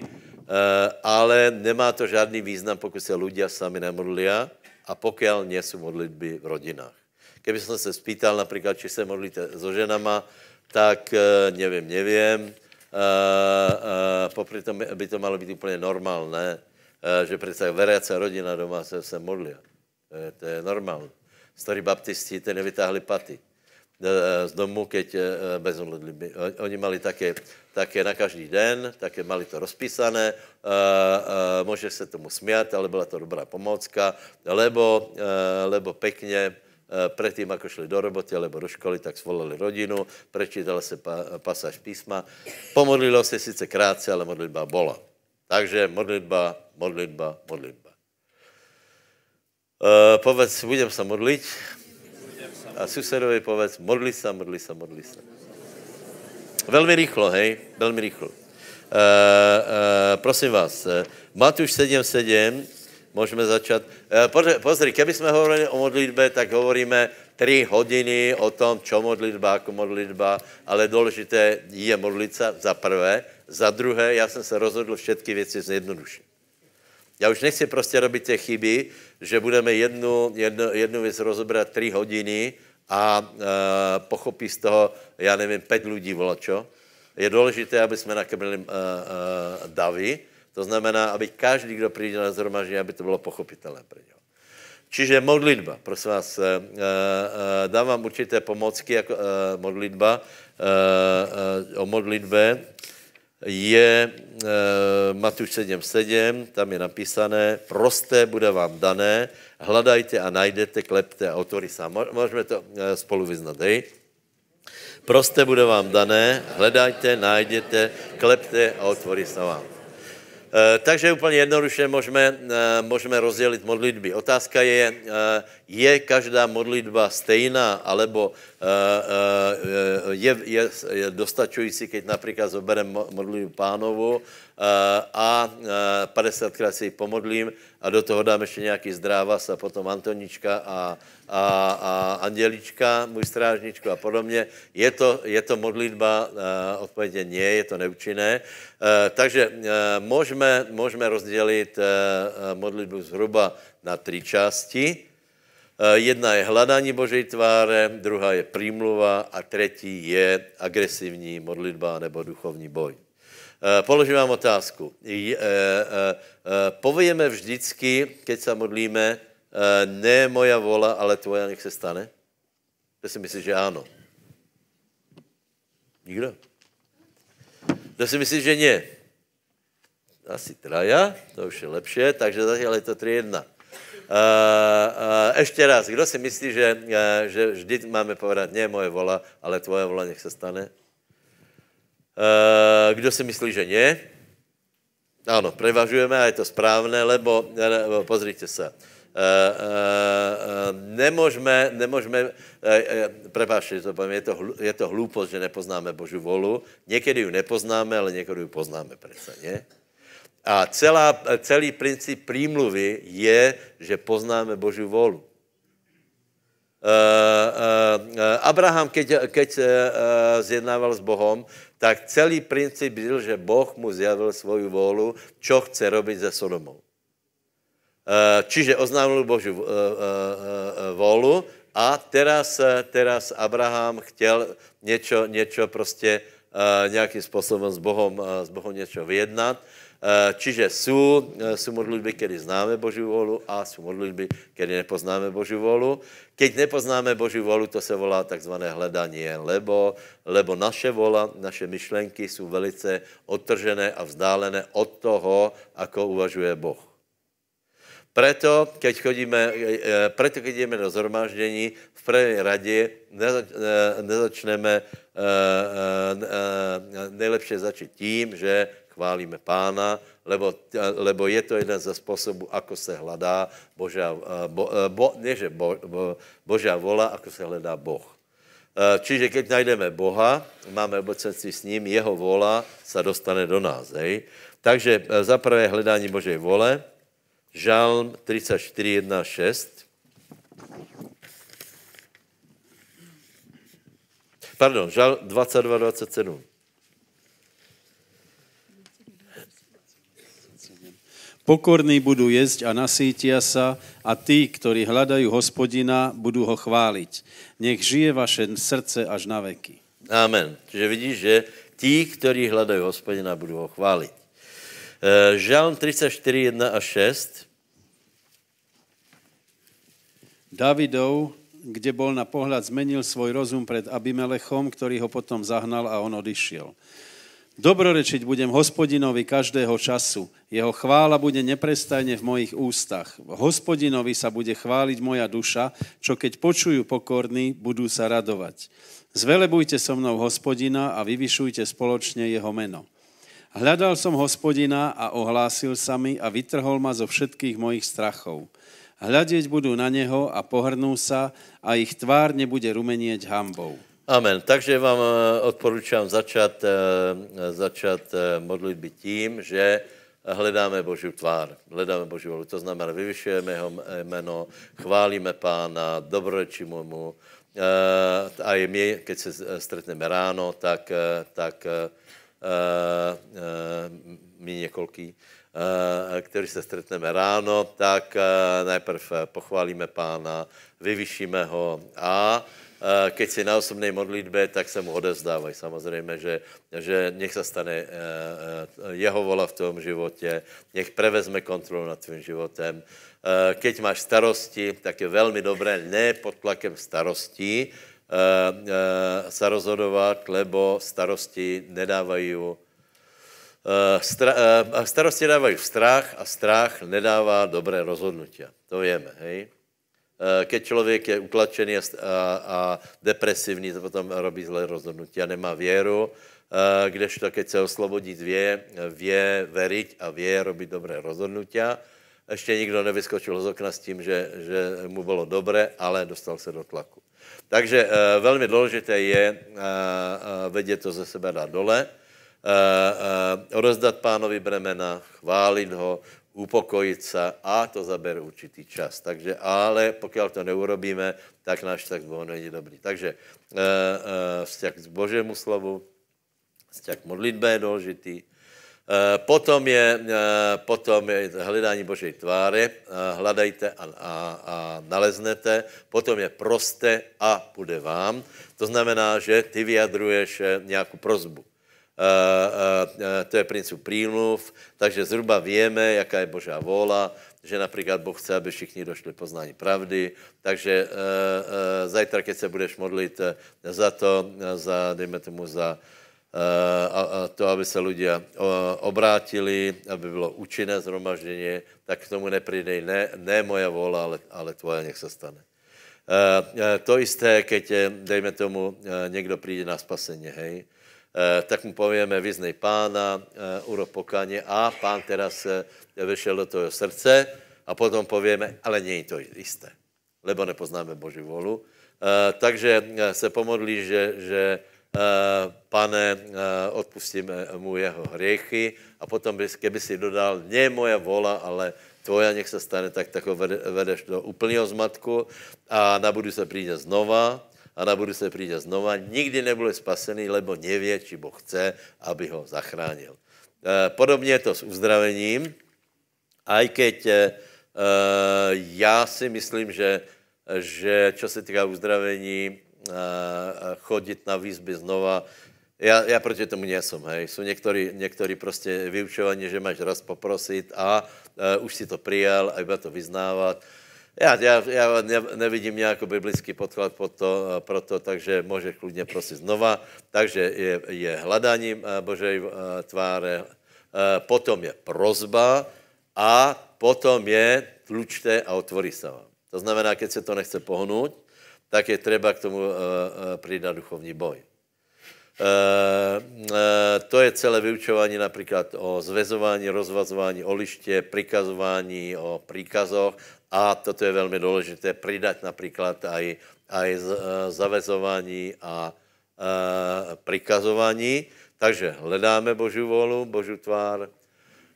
ale nemá to žádný význam, pokud se ľudia sami nemodlí a pokud nejsou modlitby v rodinách. Kdyby jsem se spýtal například, či se modlíte so ženama, tak nevím, nevím. Popri tom by to malo být úplně normálné, že přece veriace rodina doma se, se modlí. To je normální starí baptisti, ty nevytáhli paty eh, z domu, keď eh, bezhledli. Oni mali také, také na každý den, také mali to rozpísané, eh, může se tomu smět, ale byla to dobrá pomocka, lebo, lebo pekně předtím, ako šli do roboty alebo do školy, tak svolali rodinu, prečítala se pasáž písma. Pomodlilo se sice krátce, ale modlitba bola. Takže modlitba, modlitba, modlitba. Eh, povedz, budem se modlit. A susedovi povedz, modli se, modli se, modli se. Velmi rychlo, hej, velmi rychlo. Uh, eh, uh, eh, prosím vás, Matuš 7, 7, můžeme začat. Uh, pozri, keby jsme hovorili o modlitbě, tak hovoríme tři hodiny o tom, čo modlitba, jako modlitba, ale důležité je modlit se za prvé, za druhé, já jsem se rozhodl všetky věci zjednodušit. Já už nechci prostě robit ty chyby, že budeme jednu, jednu, jednu věc rozobrat tři hodiny a e, pochopí z toho, já nevím, pět lidí volačo. Je důležité, aby jsme nakrmili e, e, davy, to znamená, aby každý, kdo přijde na zhromaždění, aby to bylo pochopitelné pro něho. Čiže modlitba, prosím vás, e, e dávám určité pomocky jako e, modlitba, e, o modlitbě je eh, Matouš 7.7, tam je napísané, prosté bude vám dané, hledajte a najdete, klepte a otvorí sám. Můžeme to eh, spolu vyznat, hej? Prosté bude vám dané, hledajte, najděte, klepte a otvorí se vám. Eh, takže úplně jednoduše můžeme, eh, můžeme rozdělit modlitby. Otázka je, eh, je každá modlitba stejná, alebo je, je, je dostačující, keď například zoberem modlitbu pánovu Eh, a 50krát si ji pomodlím a do toho dám ještě nějaký zdrávas a potom Antonička a, a, a Andělička, můj strážničku a podobně. Je to, je to modlitba, eh, odpovědě ne, je to neúčinné. Eh, takže můžeme, můžeme rozdělit modlitbu zhruba na tři části. Jedna je hledání Boží tváře, druhá je přímluva a třetí je agresivní modlitba nebo duchovní boj. Eh, položím vám otázku. Eh, eh, Povíme vždycky, keď se modlíme, ne moja vola, ale tvoja nech se stane? Kdo si myslí, že ano? Nikdo? Kdo si myslí, že ne? Asi traja, to už je lepší, takže zatím je to 3-1. Uh, uh, ještě raz, kdo si myslí, že, uh, že vždy máme povedat, ne moje vola, ale tvoje vola nech se stane? Eh, kdo si myslí, že ne? Ano, prevažujeme a je to správné, lebo, lebo eh, pozrite se, eh, nemůžeme, nemůžeme, prepáčte, to povím, je to, je to hloupost, že nepoznáme Božu volu. Někdy ji nepoznáme, ale někdy ji poznáme přece, ne? A celá, celý princip prímluvy je, že poznáme Boží volu. Uh, uh, uh, Abraham, keď, keď zjednával s Bohom, tak celý princip byl, že Boh mu zjavil svoju vůlu, co chce robit se Sodomou. Eh, čiže oznámil Boží eh, eh, vůlu a teraz, teraz Abraham chtěl něco, něco prostě nějakým způsobem s Bohem, s Bohem něco vyjednat Eh, čiže jsou, jsou eh, modlitby, kdy známe Boží volu a jsou modlitby, kdy nepoznáme Boží volu. Keď nepoznáme Boží volu, to se volá takzvané hledání, lebo, lebo naše vola, naše myšlenky jsou velice odtržené a vzdálené od toho, ako uvažuje Boh. Preto, keď, chodíme, eh, preto, keď jdeme do zhromáždění, v první radě nezačneme, nejlepší začít tím, že chválíme pána, lebo, lebo je to jeden ze způsobů, ako se hledá Božia, bo, bo, ne, že bo, bo, Božia vola, ako se hledá Boh. Čiže keď najdeme Boha, máme obecenství s ním, jeho vola se dostane do nás. Hej? Takže za prvé hledání Božej vole, Žalm 34, 1, 6. Pardon, žal 22, 27. Pokorní budú jesť a nasítia sa a tí, ktorí hľadajú hospodina, budú ho chváliť. Nech žije vaše srdce až na veky. Amen. Čiže vidíš, že ti, kteří hledají hospodina, budú ho chválit. E, Žalm 34, 1 a 6. Davidov, kde bol na pohľad, zmenil svůj rozum před Abimelechom, ktorý ho potom zahnal a on odišiel. Dobrorečiť budem hospodinovi každého času. Jeho chvála bude neprestajne v mojich ústach. Hospodinovi sa bude chváliť moja duša, čo keď počujú pokorní, budú sa radovať. Zvelebujte so mnou hospodina a vyvyšujte spoločne jeho meno. Hľadal som hospodina a ohlásil sa mi a vytrhol ma zo všetkých mojich strachov. Hľadieť budú na neho a pohrnú sa a ich tvár nebude rumenieť hambou. Amen. Takže vám eh, odporučám začat, eh, začat eh, by tím, že hledáme Boží tvár, hledáme Boží volu. To znamená, vyvyšujeme jeho jméno, chválíme pána, dobrečíme mu. A i my, když se stretneme ráno, tak, tak my několiký, který se stretneme ráno, tak najprv pochválíme pána, vyvyšíme ho a Eh, keď si na osobnej modlitbe, tak se mu odezdávaj. Samozřejmě, že, že nech se stane eh, eh, jeho vola v tom životě, nech prevezme kontrolu nad tvým životem. Keď máš starosti, tak je velmi dobré ne pod tlakem starostí se rozhodovat, lebo starosti nedávají starosti dávají strach a strach nedává dobré rozhodnutí. To víme, hej? Eh, keď člověk je utlačený a, a depresivní, to potom robí zlé rozhodnutí a nemá věru, eh, kdežto keď se oslobodí dvě, vě veriť a vě robit dobré rozhodnutí. Ještě nikdo nevyskočil z okna s tím, že, že mu bylo dobré, ale dostal se do tlaku. Takže eh, velmi důležité je vědět to ze sebe dát dole, rozdat pánovi bremena, chválit ho, upokojit se a to zabere určitý čas. Takže, ale pokud to neurobíme, tak náš tak dlouho není dobrý. Takže e, eh, e, eh, vzťah k Božemu slovu, vzťah k modlitbě je důležitý, eh, Potom je, potom je hledání Božej tváře, hledajte a, a, a naleznete, potom je proste a bude vám. To znamená, že ty vyjadruješ nějakou prozbu. Eh, eh, eh, to je princip prímluv, takže zhruba víme, jaká je Božá vola, že například Boh chce, aby všichni došli poznání pravdy, takže zajtra, když se budeš modlit za to, za, dejme tomu, za a, to, aby se lidé obrátili, aby bylo účinné zhromaždění, tak k tomu nepridej ne, ne moja vola, ale, ale tvoje nech se stane. To jisté, keď, dejme tomu, někdo přijde na spasení, hej, Eh, tak mu povíme, vyznej pána, eh, urob pokáně a pán teraz vešel do toho srdce a potom povíme, ale není to jisté, lebo nepoznáme Boží volu. Eh, takže se pomodlí, že, že pane, odpustíme mu jeho hriechy a potom, by, keby si dodal, ne moja vola, ale tvoja nech se stane, tak, tak ho vedeš do úplného zmatku a na budu se přijde znova a na budúce príde znova, nikdy nebude spasený, lebo nevie, či Boh chce, aby ho zachránil. Eh, podobně je to s uzdravením, aj keď eh, eh, já si myslím, že, že čo se týká uzdravení, chodit na výzby znova, já, já proti tomu nesom, hej. Jsou některý, některý prostě vyučovaní, že máš raz poprosit a uh, už si to přijal a iba to vyznávat. Uh, já, já, já nevidím nějaký biblický podklad pro to, eh, pro to, takže může kludně prosit znova. Takže je, je hledáním eh, Božej eh, tváře, potom je prozba a potom je tlučte a otvorí se vám. To znamená, keď se to nechce pohnout, tak je třeba k tomu přidat duchovní boj. e, to je celé vyučování například o zvezování, rozvazování, o liště, prikazování, o příkazoch a toto je velmi důležité přidat například aj, aj eh, zavezování a e, eh, prikazování. Takže hledáme Boží volu, Boží tvár,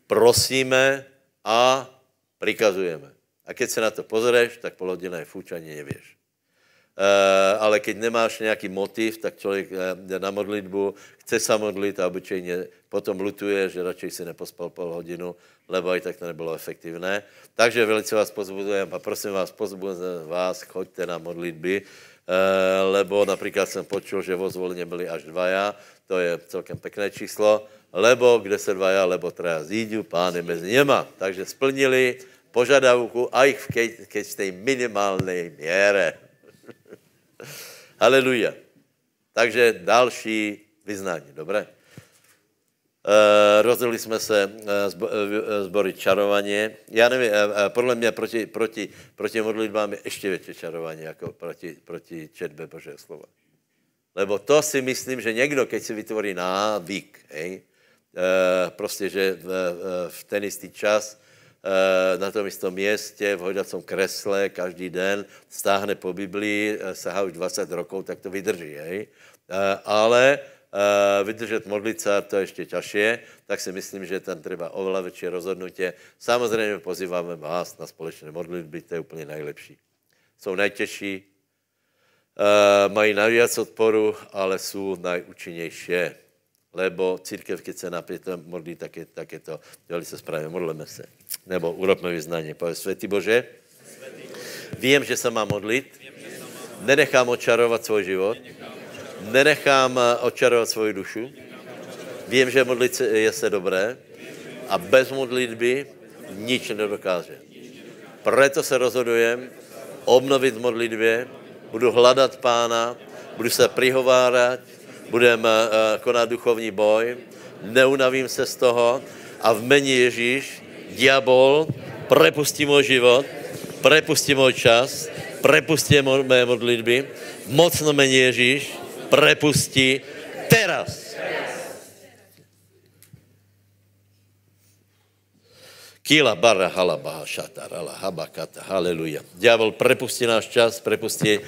prosíme a prikazujeme. A keď se na to pozereš, tak polodina je fučaně nevěš. Eh, ale keď nemáš nějaký motiv, tak člověk eh, jde na modlitbu, chce se modlit a obyčejně potom lutuje, že radšej si nepospal pol hodinu, lebo i tak to nebylo efektivné. Takže velice vás pozbudujem a prosím vás, pozbudujem vás, choďte na modlitby, eh, lebo například jsem počul, že vo zvolně byli až dvaja, to je celkem pekné číslo, lebo kde se dvaja, lebo traja zjídu, pány mezi něma. Takže splnili požadavku, a i v keď, keď minimální měre. Haleluja. Takže další vyznání, dobré? Rozdělili eh, rozhodli jsme se eh, zbory eh, čarovaně. Já nevím, podle mě proti, proti, proti modlitbám je ještě větší čarování jako proti, proti četbě Božího slova. Lebo to si myslím, že někdo, keď si vytvorí návyk, hej, prostě, že v, v ten jistý čas Eh, na tom istom městě, v hojdacom kresle, každý den, stáhne po Biblii, eh, sahá už 20 rokov, tak to vydrží, hej. Eh, ale vydržet modlit se, to je ještě těžší, tak si myslím, že tam třeba oveľa větší rozhodnutí. Samozřejmě pozýváme vás na společné modlitby, to je úplně nejlepší. Jsou nejtěžší, mají najviac odporu, ale jsou nejúčinnější. Lebo církev, keď se napětá modlí, tak je, tak je to. Dělali se správně, modlíme se nebo urobme vyznání. Pane Světý Bože, vím, že se mám modlit, nenechám očarovat svůj život, nenechám eh, očarovat svoji dušu, vím, že modlit eh, je se dobré a bez modlitby nič nedokáže. Proto se rozhodujem obnovit modlitbě, budu hledat pána, budu se prihovárat, budem eh, konat duchovní boj, neunavím se z toho a v meni Ježíš diabol, prepustí můj život, prepustí můj čas, prepustí mé modlitby, mocno mě Ježíš, prepustí teraz. Kila bara halabaha šatara habakata, haleluja. Diabol prepustí náš čas, prepustí uh,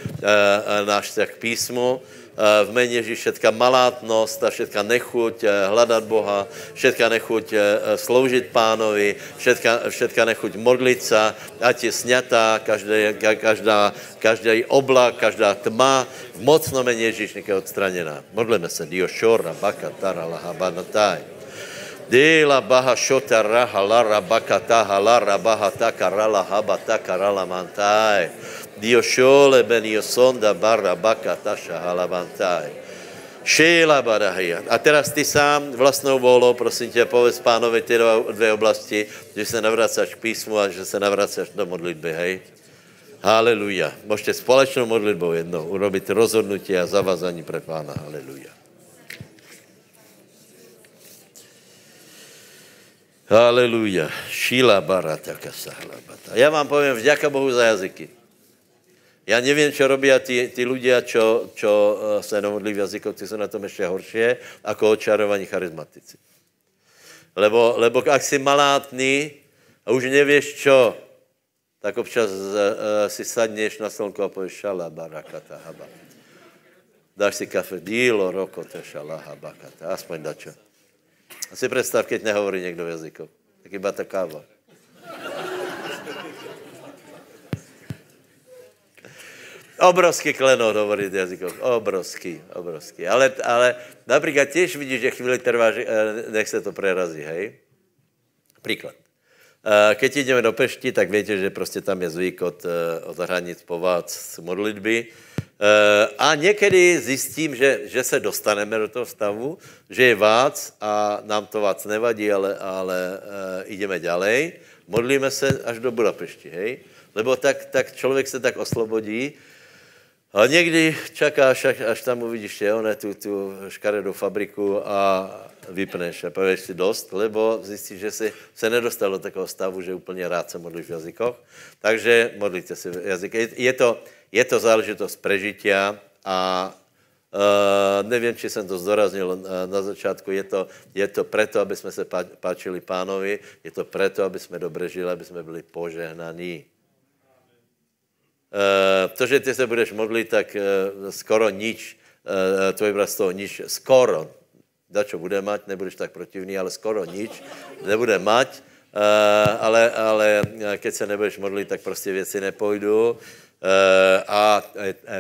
náš tak písmu, Eh, v méně Ježíš všetka malátnost a všetka nechuť hledat eh, Boha, všetka nechuť eh, sloužit pánovi, všetka, všetka nechuť modlit se, ať je sňatá, každé, každá, každý oblak, každá tma, v mocno méně Ježíš je odstraněná. Modlíme se, Dio Šora, Baka, Tara, Laha, Taj. baha šota raha lara taha lara baha rala haba rala mantai. Dio šole ben sonda barra baka taša halavantaj. šila barahia. A teraz ty sám vlastnou volou, prosím tě, povedz pánovi ty dvě oblasti, že se navracáš k písmu a že se navracáš do modlitby, hej? Haleluja. Můžete společnou modlitbou jednou urobit rozhodnutí a zavazání pre pána. Haleluja. Haleluja. Šíla barata kasahlabata. Já vám povím vďaka Bohu za jazyky. Já nevím, co robí ty, ty lidé, čo, čo eh, se nemodlí v jazyku. ty jsou na tom ještě horší, jako očarovaní charizmatici. Lebo, lebo ak si malátný a už nevíš čo, tak občas uh, si sadneš na slnko a povieš šalaba, rakata, haba. Dáš si kafe, dílo, roko, to šalaha, bakata, aspoň dačo. A si představ, keď nehovorí někdo v jazyku, tak iba ta káva. Obrovský klenot hovoriť jazykom. Obrovský, obrovský. Ale, ale například těž vidíš, že chvíli trvá, že eh, nech se to prerazí, hej? Příklad. Eh, keď jdeme do Pešti, tak víte, že prostě tam je zvyk od, eh, od hranic z modlitby. A někdy zjistím, že, že se dostaneme do toho stavu, že je vác a nám to vác nevadí, ale, ale ideme ďalej. Modlíme se až do Budapešti, hej? Lebo tak, tak člověk se tak oslobodí, a někdy čekáš, až tam uvidíš jo, ne, tu, tu škaredou fabriku a vypneš a pověš si dost, lebo zjistíš, že si se nedostal do takového stavu, že úplně rád se modlíš v jazykoch. Takže modlíte se v jazykoch. Je to, je to záležitost prežitia a Uh, nevím, či jsem to zdoraznil eh, na začátku, je to, je to proto, aby jsme se páčili pánovi, je to proto, aby jsme dobře žili, aby jsme byli požehnaní. Eh, to, že ty se budeš modlit, tak eh, skoro nič, eh, tvoj brat z toho nič, skoro, čo bude mať, nebudeš tak protivný, ale skoro nič, nebude mať, ale, ale keď se nebudeš modlit, tak prostě věci nepojdou a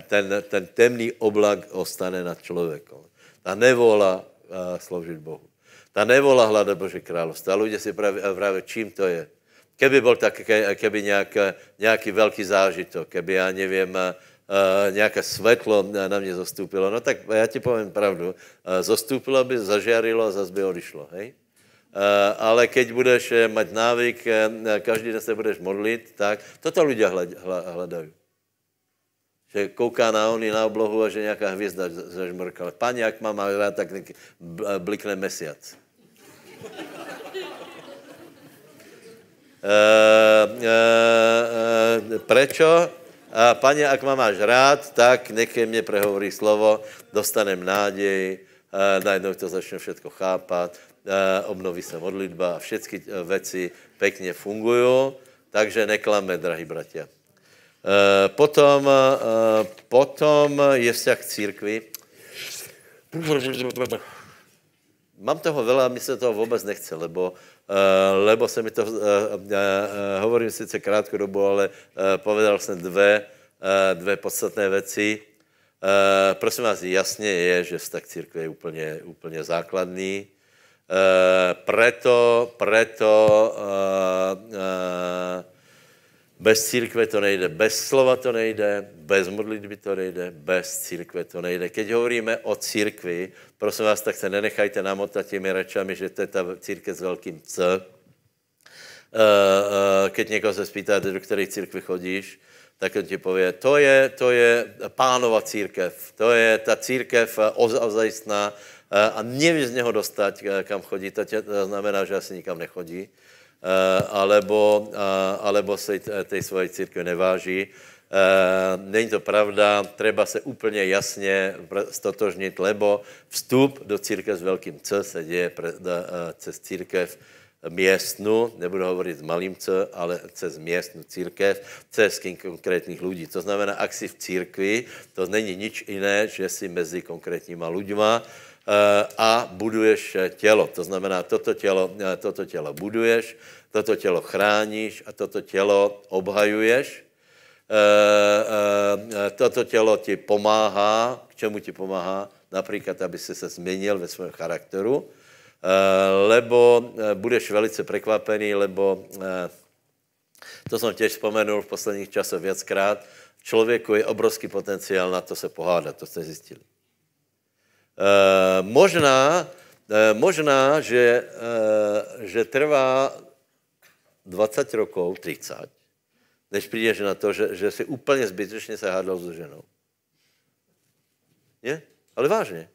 ten, ten temný oblak ostane nad člověkem. Ta nevola sloužit Bohu. Ta nevola hledat boží království. A lidé si právě čím to je? keby byl tak, keby nějak, nějaký velký zážitok, keby, já nevím, eh, nějaké světlo na mě zostupilo, no tak já ti povím pravdu, eh, zastúpilo by, zažarilo a zase by odišlo, hej? Eh, ale keď budeš mať návyk, každý den se budeš modlit, tak toto lidé hledají. Že kouká na oni na oblohu a že nějaká hvězda zažmrkala. Pani, jak mám rád, tak blikne mesiac. Eh, eh, eh, prečo? A pane, ak ma máš rád, tak nechaj mě prehovorí slovo, dostanem nádej, najednou to začne všetko chápat, obnoví se modlitba a všechny e, věci pekně fungují, takže neklame, drahí bratia. E, potom, e, potom je vzťah k církvi. Mám toho veľa, mi se toho vůbec nechce, lebo Eh, lebo se mi to, eh, eh, hovorím sice krátkou dobu, ale povedal jsem dve, dve podstatné věci. Prosím vás, jasně je, že vztah církve je úplně, úplně základný. Proto, proto bez církve to nejde, bez slova to nejde, bez modlitby to nejde, bez církve to nejde. Keď hovoríme o církvi, prosím vás, tak se nenechajte namotat těmi rečami, že to je ta církev s velkým C. Eh, eh, keď někoho se spýtá, do které církve chodíš, tak on ti pově, to je, to je pánova církev, to je ta církev eh, ozajstná a nevíš z něho dostat, kam chodí, to, tě, to znamená, že asi nikam nechodí Eh, alebo, eh, alebo se eh, té svoje církve neváží. Není to pravda, treba se úplně jasně stotožnit, lebo vstup do církev s velkým C se děje cez církev městnu, nebudu hovorit s malým C, ale cez městnu církev, cez konkrétních lidí. To znamená, ak jsi v církvi, to není nič jiné, že jsi mezi konkrétníma lidma, Eh, a buduješ eh, tělo. To znamená, toto tělo, eh, toto tělo buduješ, toto tělo chráníš a toto tělo obhajuješ. Toto tělo ti pomáhá, k čemu ti pomáhá? Například, aby si se změnil ve svém charakteru, lebo budeš velice překvapený, lebo to jsem těž vzpomenul v posledních časech věckrát, člověku je obrovský potenciál na to se pohádat, to jste zjistili. Eh, možná, eh, možná, že, eh, že trvá 20 rokov, 30, než přijdeš na to, že, že si úplně zbytečně se hádal s ženou. Ne? Ale vážně.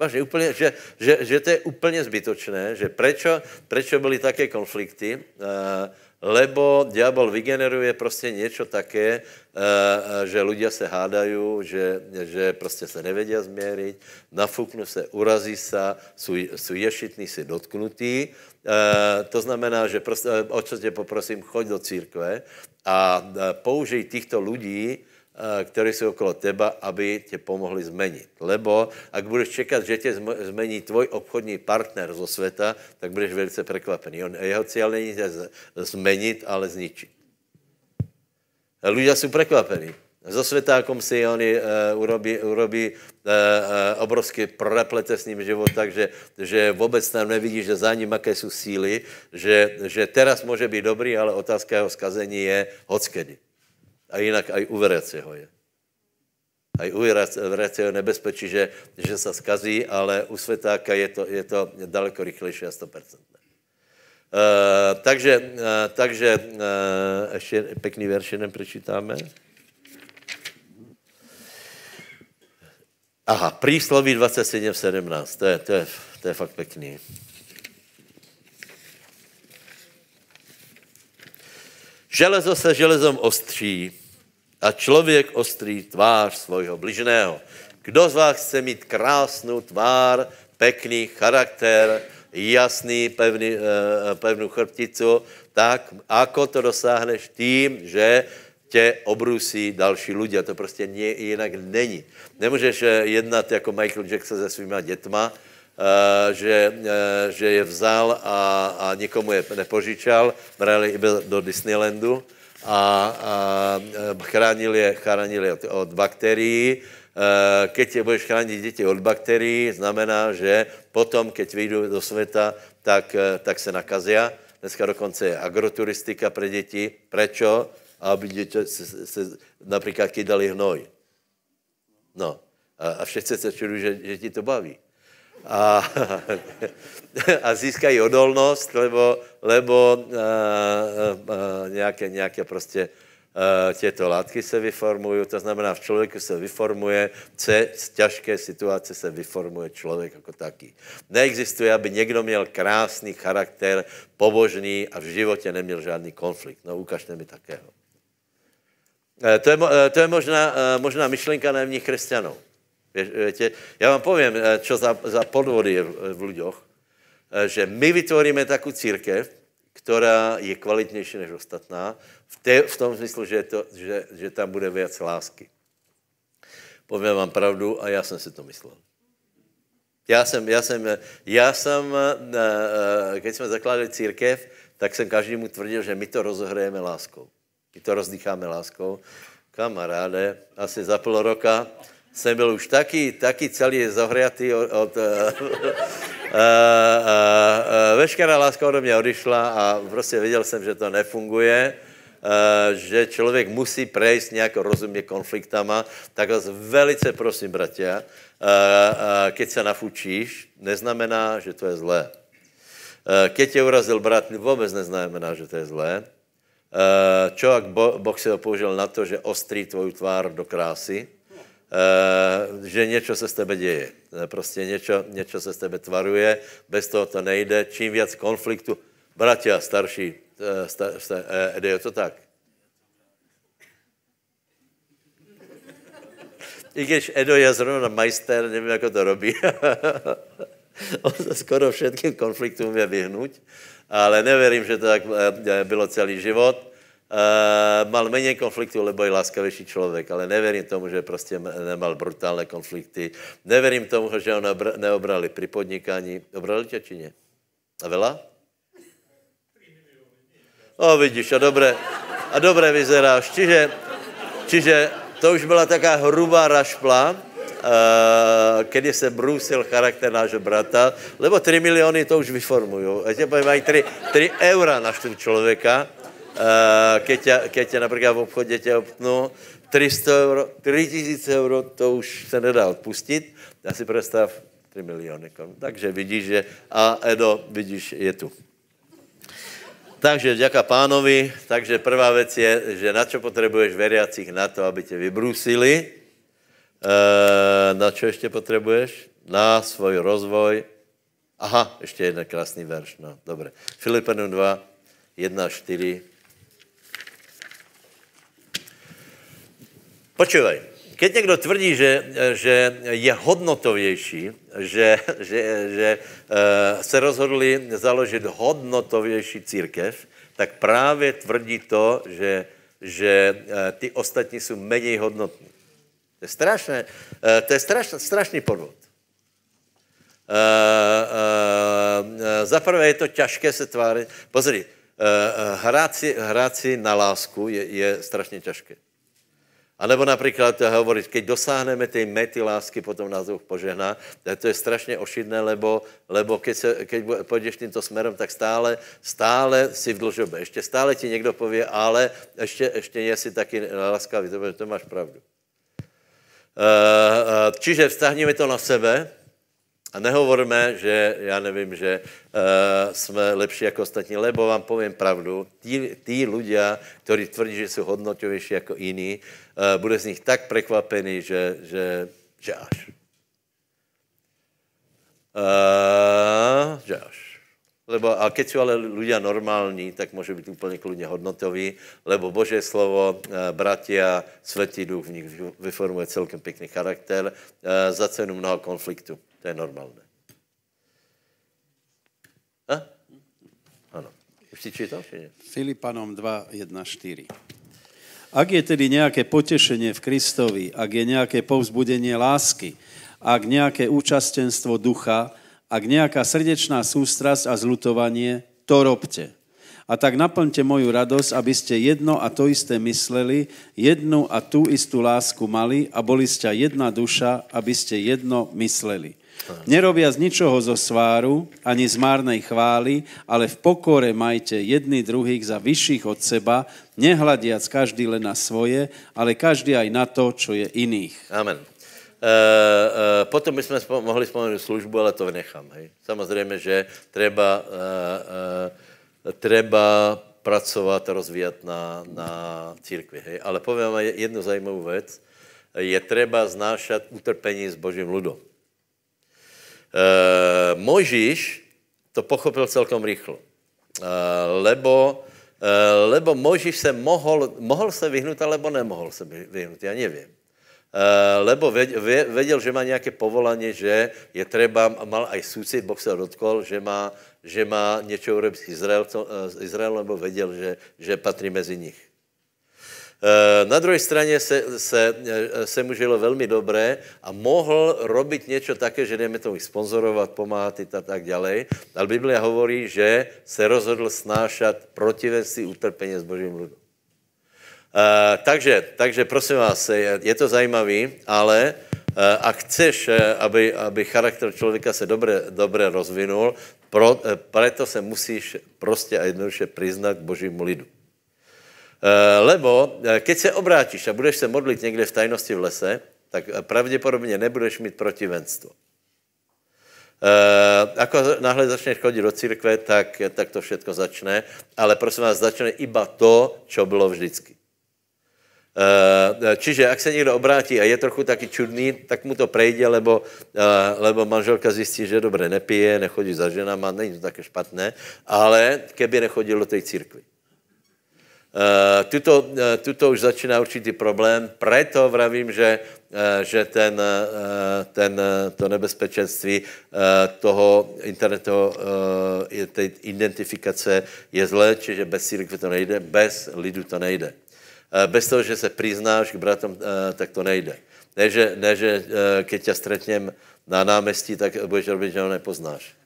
Vážně, úplně, že, že, že to je úplně zbytočné, že prečo, prečo byly také konflikty, lebo diabol vygeneruje prostě něco také, eh, eh, že lidé se hádají, že, že prostě se nevedia změřit, nafuknu se, urazí se, jsou, jsou ješitní, si dotknutí. Eh, to znamená, že prostě, o co tě poprosím, choď do církve a použij těchto lidí, Eh, které jsou okolo teba, aby tě pomohli změnit. Lebo ak budeš čekat, že tě zmení tvoj obchodní partner zo světa, tak budeš velice překvapený. On, jeho cíl není tě zmenit, ale zničit. Ľudia jsou překvapení. světa, svetákom si oni uh, urobí, urobí uh, uh, obrovské proreplete s ním život, takže že vůbec tam nevidí, že za ním jaké jsou síly, že, že teraz může být dobrý, ale otázka jeho skazení je hockedy. A jinak aj u veriaceho je. Aj u veriaceho je nebezpečí, že, že se skazí, ale u světáka je to, je to daleko rychlejší a 100%. Uh, e, takže, uh, takže uh, e, ještě pěkný verš jenom přečítáme. Aha, přísloví 27, 17, to je, to, je, to je fakt pěkný. Železo se železom ostří, a člověk ostrý tvář svojho bližného. Kdo z vás chce mít krásnou tvár, pekný charakter, jasný, pevný, eh, pevnou chrbticu, tak ako to dosáhneš tím, že tě obrusí další lidi. A To prostě nie, jinak není. Nemůžeš eh, jednat jako Michael Jackson se svýma dětma, eh, že, že je vzal a, a nikomu je nepožičal, brali i do Disneylandu a, a chránil, je, chránil je od, od bakterií. E, keď je budeš chránit děti od bakterií, znamená, že potom, keď vyjdou do světa, tak, e, tak se nakazia. Dneska dokonce je agroturistika pro děti. Prečo? Aby děti se, se například kydali hnoj. No. A, a všetci se čudují, že, děti to baví a, a získají odolnost, lebo, lebo a, eh, a, eh, eh, nějaké, nějaké prostě těto látky se vyformují, to znamená, v člověku se vyformuje, se, z těžké situace se vyformuje člověk jako taký. Neexistuje, aby někdo měl krásný charakter, pobožný a v životě neměl žádný konflikt. No ukažte mi takého. To je, to je možná, možná myšlenka najemních křesťanů. Víte, já vám povím, co eh, za, za podvody je v, v ľuďoch. Eh, že my vytvoríme takovou církev, která je kvalitnější než ostatná, v, té, v tom smyslu, že, to, že, že tam bude víc lásky. Povím vám pravdu a já jsem si to myslel. Já jsem, já jsem, já jsem, eh, když jsme zakládali církev, tak jsem každému tvrdil, že my to rozohrajeme láskou. My to rozdýcháme láskou. Kamaráde, asi za půl roka jsem byl už taky, taky celý zohřátý od... od a, a, a veškerá láska ode mě odišla a prostě viděl jsem, že to nefunguje, a, eh, že člověk musí prejsť nějak rozumě konfliktama, tak vás velice prosím, bratia, eh, eh, keď se nafučíš, neznamená, že to je zlé. Keď tě urazil brat, vůbec neznamená, že to je zlé. Čo, ak Boh se ho použil na to, že ostří tvoju tvár do krásy, Eh, že něco se s tebe děje. Eh, prostě něco, něco se s tebe tvaruje, bez toho to nejde. Čím víc konfliktu, bratia starší, star, star, jde je to tak. I když Edo je zrovna majster, nevím, jak to robí. On se skoro všetkým konfliktům je vyhnout, ale nevěřím, že to tak eh, bylo celý život Eh, mal méně konfliktů, lebo je láskavější člověk, ale neverím tomu, že prostě nemal brutální konflikty. Neverím tomu, že ho neobrali při podnikání. Obrali tě či ne? A vela? O, no, vidíš, a dobré, a dobré vyzeráš. Čiže, čiže to už byla taká hrubá rašpla, Uh, kdy se brúsil charakter nášho brata, lebo 3 miliony to už vyformují. Mají 3, 3 eura na člověka, keď, tě, například v obchodě tě obtnu, 300 euro, 3000 euro, to už se nedá odpustit. Já si představ 3 miliony jako- Takže vidíš, že a Edo, vidíš, je tu. Takže vďaka pánovi, takže prvá věc je, že na co potřebuješ veriacích, na to, aby tě vybrusili. Eh, na co ještě potřebuješ? Na svůj rozvoj. Aha, ještě jeden krásný verš, no, dobré. Filipenu 2, 1, 4, Počúvaj, keď někdo tvrdí, že, že je hodnotovější, že, že, že eh, se rozhodli založit hodnotovější církev, tak právě tvrdí to, že, že eh, ty ostatní jsou méně hodnotní. To je, strašné, eh, to je strašný, strašný podvod. Za prvé je to těžké se tvářit. Pozri, hrát si, hrát si na lásku je, je strašně těžké. A nebo například hovorit, když dosáhneme té mety lásky, potom nás Bůh požehná. To je strašně ošidné, lebo, lebo keď, se, keď půjdeš tímto směrem, tak stále, stále si v dlžobě. Ještě stále ti někdo pově, ale ještě, ještě je si taky laskavý. To, to máš pravdu. Eh, eh, čiže vztahníme to na sebe, a nehovorme, že já nevím, že uh, jsme lepší jako ostatní, lebo vám povím pravdu, ty lidé, kteří tvrdí, že jsou hodnotovější jako jiní, uh, eh, bude z nich tak překvapený, že, že, že až. Uh, že až. Lebo, a keď jsou ale lidé normální, tak může být úplně kludně hodnotoví, lebo Boží slovo, bratia, světý duch v nich vyformuje celkem pěkný charakter za cenu mnoho konfliktu. To je normálné. A? Už si čítal, či nie? Filipanom 2.1.4. Ak je tedy nejaké potešenie v Kristovi, ak je nejaké povzbudenie lásky, ak nejaké účastenstvo ducha, ak nejaká srdečná sústrasť a zlutovanie, to robte. A tak naplňte moju radosť, aby ste jedno a to isté mysleli, jednu a tú istú lásku mali a boli ste jedna duša, aby ste jedno mysleli. Nerobia z ničoho zo sváru, ani z márnej chvály, ale v pokore majte jedny druhých za vyšších od seba, nehľadiac každý len na svoje, ale každý aj na to, čo je iných. Amen. E, e, potom bychom spom- mohli spomenout službu, ale to nechám. Hej. Samozřejmě, že treba, e, e, treba pracovat a rozvíjat na, na církvi. Hej. Ale povím vám jednu zajímavou věc. Je třeba znášat utrpení s božím ludom. Eh, Možíš to pochopil celkom rychlo, eh, lebo, eh, lebo Možíš se mohl, mohl se vyhnout, alebo nemohl se vyhnout, já nevím. Uh, lebo věděl, že má nějaké povolání, že je třeba, mal aj sucit, Boh se dotkol, že má, že má něco urobit s Izraelem, nebo věděl, že, že patří mezi nich. Eh, na druhé straně se, se, eh, se mu žilo velmi dobré a mohl robit něco také, že jdeme tomu sponzorovat, pomáhat a tak dále. Ale Biblia hovorí, že se rozhodl snášat protivenství utrpení s božím lidem. Uh, eh, takže, takže prosím vás, je, je to zajímavý, ale uh, a chceš, aby, aby charakter člověka se dobře, dobře rozvinul, pro, uh, proto se musíš prostě a jednoduše přiznat božímu lidu. Eh, lebo eh, keď se obrátíš a budeš se modlit někde v tajnosti v lese, tak eh, pravděpodobně nebudeš mít protivenstvo. Uh, ako náhle začneš chodit do církve, tak, tak to všechno začne, ale prosím vás, začne iba to, co bylo vždycky. Uh, čiže jak se někdo obrátí a je trochu taky čudný, tak mu to prejde, lebo, uh, lebo manželka zjistí, že dobře nepije, nechodí za ženama, není to také špatné, ale keby nechodil do té církvy. Eh, tuto, uh, tuto už začíná určitý problém, proto vravím, že, uh, že ten, uh, ten, uh, to nebezpečenství uh, toho internetu, uh, té identifikace je zlé, čiže bez církve to nejde, bez lidu to nejde. Uh, bez toho, že se přiznáš k bratom, uh, tak to nejde. Ne, že, ne, že uh, keď tě stretněm na náměstí, tak budeš robit, že ho nepoznáš.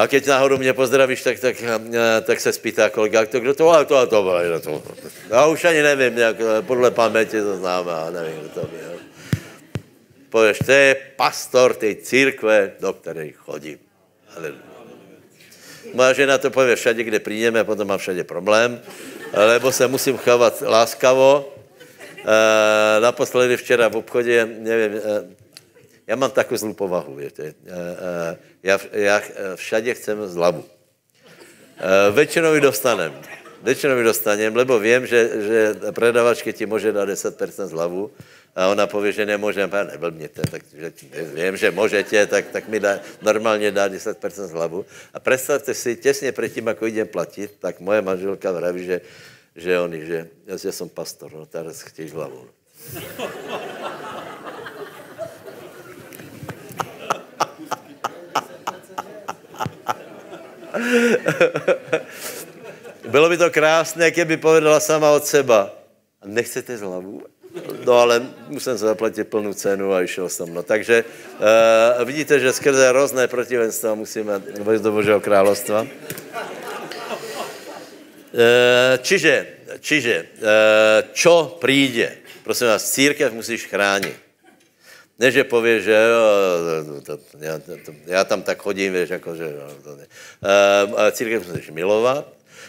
A keď náhodou mě pozdravíš, tak, tak, eh, tak se spýtá kolega, to, kdo to, a to, a to, a to. Já už ani nevím, jak, eh, podle paměti to znám, a nevím, kdo to byl. Pověš, to je pastor té církve, do které chodím. Haleluja. Moja žena to pově všade, kde přijdeme, potom mám všade problém, lebo se musím chovat láskavo. E, naposledy včera v obchodě, nevím, já mám takovou zlou povahu, víte. Eh, eh, já, já eh, všade chcem zlavu. Většinou ji dostanem. Většinou ji dostanem, lebo vím, že, že predavačky ti může dát 10% zlavu a ona pově, že nemůže, já neblbněte, takže vím, že můžete, tak, tak mi dá, normálně dá 10% zlavu. A představte si, těsně předtím, jako jdem platit, tak moje manželka vraví, že, že oni, že já jsem pastor, no teraz chtějí zlavu. Bylo by to krásné, jak je by povedala sama od seba. A nechcete z hlavu? No ale musím zaplatit plnou cenu a išel jsem. No. Takže uh, vidíte, že skrze různé protivenstva musíme vést do Božího královstva. Uh, čiže, čiže, uh, čo přijde? Prosím vás, církev musíš chránit. Ne, že pově, že jo, to, to, já, to, já tam tak chodím, víš, jako, že jo, to ne. Ehm, církev musíš milovat,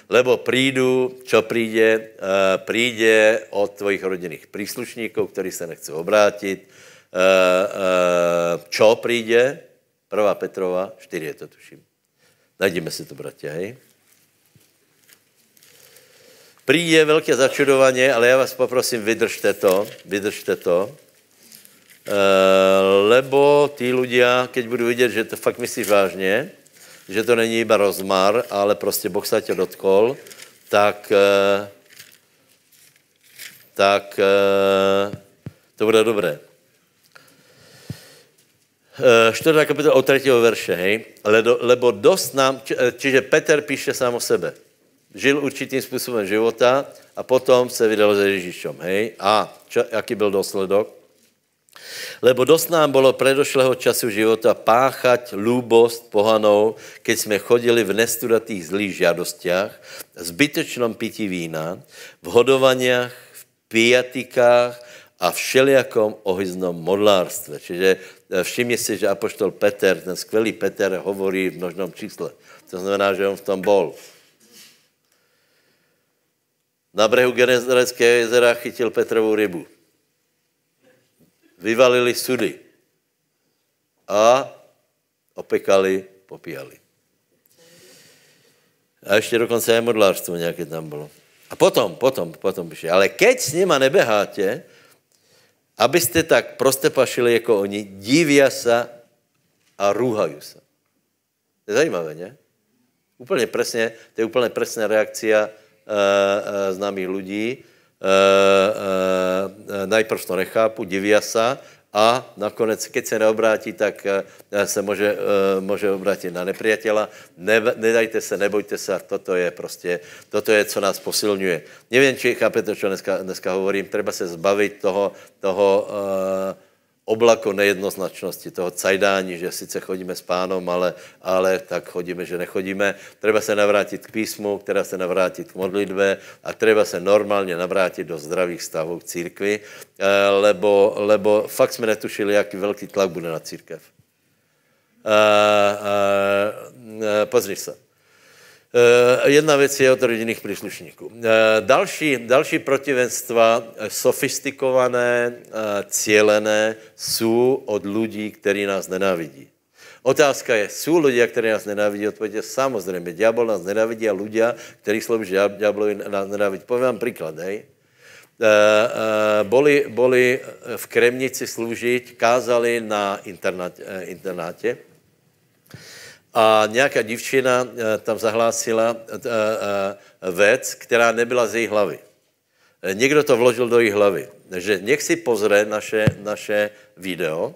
lebo prídu, čo přijde, eh, přijde od tvojich rodinných příslušníků, kteří se nechcou obrátit, čo eh, eh, přijde, Prvá Petrova, 4 je to tuším. Najdeme si to, bratia, hej? Přijde velké začudování, ale já vás poprosím, vydržte to, vydržte to. Eh, lebo ty ľudia, keď budu vidět, že to fakt myslíš vážně, že to není iba rozmar, ale prostě Boh se tě dotkol, tak, eh, tak eh, to bude dobré. Čtvrtá kapitola od 3. verše, hej. lebo dost nám, čiže Petr píše sám o sebe. Žil určitým způsobem života a potom se vydal za Ježíšem, hej. A čo, jaký byl dosledok? Lebo dost nám bylo predošlého času života páchať lúbost pohanou, keď jsme chodili v nestudatých zlých žádostiach, zbytečnom pití vína, v hodovaniach, v pijatikách a všelijakom ohyznom modlárstve. Čiže e, všimně si, že apoštol Peter, ten skvělý Peter, hovorí v množnom čísle. To znamená, že on v tom bol. Na brehu Genezareckého jezera chytil Petrovou rybu vyvalili sudy a opekali, popíjali. A ještě dokonce je modlářstvo nějaké tam bylo. A potom, potom, potom píše. Ale keď s nima nebeháte, abyste tak pašili jako oni, divia se a růhají se. To je zajímavé, ne? Úplně přesně, to je úplně přesná reakcia uh, eh, uh, eh, známých lidí, Eh, eh, najprv to nechápu, diví se a nakonec, keď se neobrátí, tak eh, se může, může obrátit na nepriatela. Ne, nedajte se, nebojte se, toto je prostě, toto je, co nás posilňuje. Nevím, či chápete, co dneska, dneska hovorím, treba se zbavit toho, toho uh, oblako nejednoznačnosti, toho cajdání, že sice chodíme s pánom, ale, ale tak chodíme, že nechodíme. Treba se navrátit k písmu, treba se navrátit k modlitbe a treba se normálně navrátit do zdravých stavů k církvi, eh, lebo, lebo fakt jsme netušili, jaký velký tlak bude na církev. Eh, eh, pozri se. Eh, jedna věc je od rodinných příslušníků. Eh, další, další protivenstva, eh, sofistikované, cílené, jsou od lidí, kteří nás nenávidí. Otázka je, jsou lidé, kteří nás nenávidí? Odpověď je samozřejmě. Diabol nás nenávidí a lidé, kteří slouží diablovi, nás nenávidí. Povím vám příklad, hej. Uh, uh, boli, boli v Kremnici služit, kázali na internátě, internátě a nějaká dívčina eh, tam zahlásila eh, eh, věc, která nebyla z její hlavy. Někdo to vložil do její hlavy. Takže nech si pozře naše, naše video.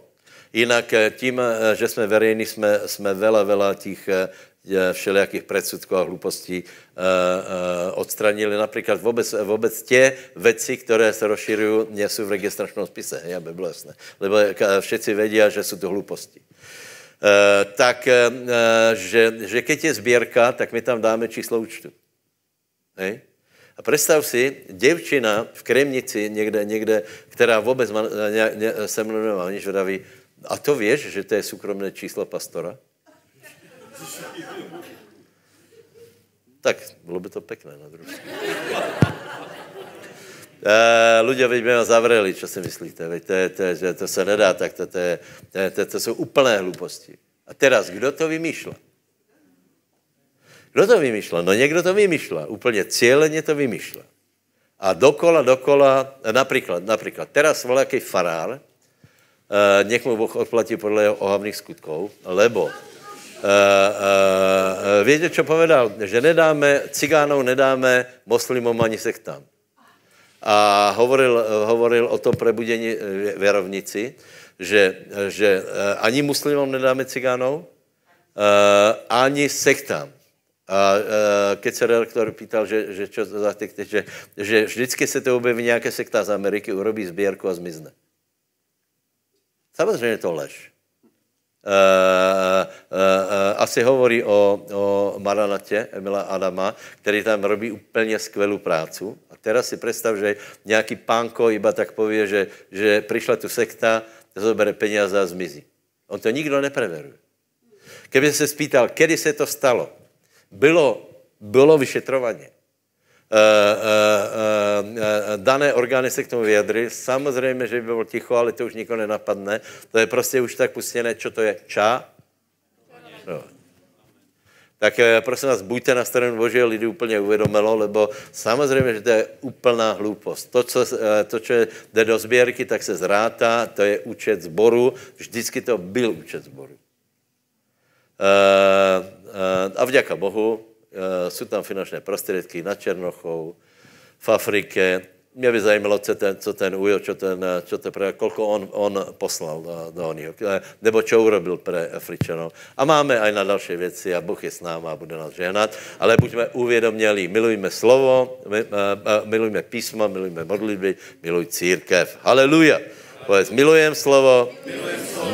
Jinak tím, že jsme verejní, jsme, jsme vela, vela těch všelijakých predsudků a hlupostí odstranili. Například vůbec, vůbec tě věci, které se rozširují, nejsou v registračnom spise, Já aby bylo jasné. Lebo všetci vědí, že jsou to hluposti. Eh, tak eh, eh, že, že keď je sběrka, tak my tam dáme číslo účtu. Hej? A představ si, děvčina v Kremnici někde, někde která vůbec ma, ne, ne, se mnou nemá nic a to věš, že to je soukromné číslo pastora? tak bylo by to pěkné na druhé. Uh, eh, Ludia, by mě zavřeli, co si myslíte? Veď to, je, to, je, to se nedá, tak to, to, je, to, je, to, to jsou úplné hluposti. A teraz, kdo to vymýšlel? Kdo to vymýšlel? No někdo to vymýšlel, úplně cíleně to vymýšlel. A dokola, dokola, například, například, teraz volá jaký farár, Uh, nech mu Boh odplatí podle jeho ohavných skutků, lebo uh, eh, uh, vědět, co povedal, že nedáme, cigánov nedáme, muslimům ani sektám a hovoril, hovoril o tom prebudení eh, věrovnici, že, eh, že eh, ani muslimům nedáme cigánov, ani sektám. A keď se redaktor pýtal, že, že, čo za ty, že, že vždycky se to objeví nějaké sekta z Ameriky, urobí sběrku a zmizne. Samozřejmě to lež. Eh, eh, eh, asi hovorí o, o Maranatě Emila Adama, který tam robí úplně skvělou prácu. A teraz si představ, že nějaký pánko iba tak pově, že, že přišla tu sekta, zobere peníze a zmizí. On to nikdo nepreveruje. Kdyby se spýtal, kedy se to stalo, bylo, bylo vyšetrovaně. Eh, eh, eh, dané orgány se k tomu vyjadry. Samozřejmě, že by bylo ticho, ale to už nikoho nenapadne. To je prostě už tak pustěné, co to je. Ča? No. Tak prosím vás, buďte na stranu Boží, lidi úplně uvědomilo, lebo samozřejmě, že to je úplná hloupost. To, co, to, co jde do sběrky, tak se zrátá, to je účet zboru. Vždycky to byl účet zboru. A vďaka Bohu, Eh, jsou tam finančné prostředky na Černochou, v Afrike. Mě by zajímalo, co ten, co ten ujo, co ten, to pre, kolko on, on poslal do, do oního, eh, nebo čo urobil pre Afričanov. A máme aj na další věci a Bůh je s náma a bude nás žehnat, ale buďme uvědomělí, milujme slovo, eh, milujme písma, milujme modlitby, miluj církev. Haleluja. Povedz, milujem slovo,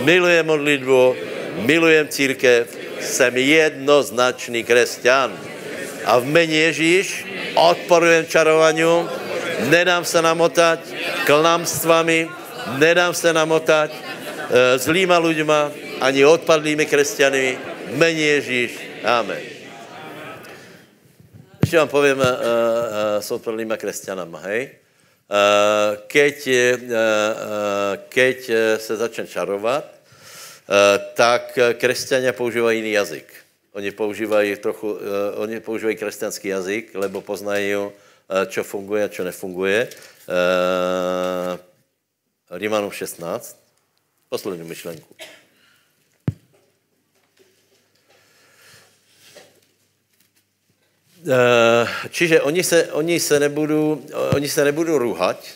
milujem, modlitbu, milujem, církev, jsem jednoznačný kresťan a v mene Ježíš odporujem čarovaniu, nedám se namotať klamstvami, nedám se namotať e, eh, zlýma lidma, ani odpadlými křesťany. V mene Ježíš. Amen. Ještě vám povím uh, eh, e, uh, e, s odpadlými křesťanama, hej? Uh, keď, uh, keď se začne čarovat, uh, tak kresťania používají jiný jazyk. Oni používají trochu, eh, oni používají kresťanský jazyk, lebo poznají, co eh, funguje a co nefunguje. Římanům eh, 16. Poslední myšlenku. Čiže oni se, oni se, nebudou, oni se nebudou ruhat,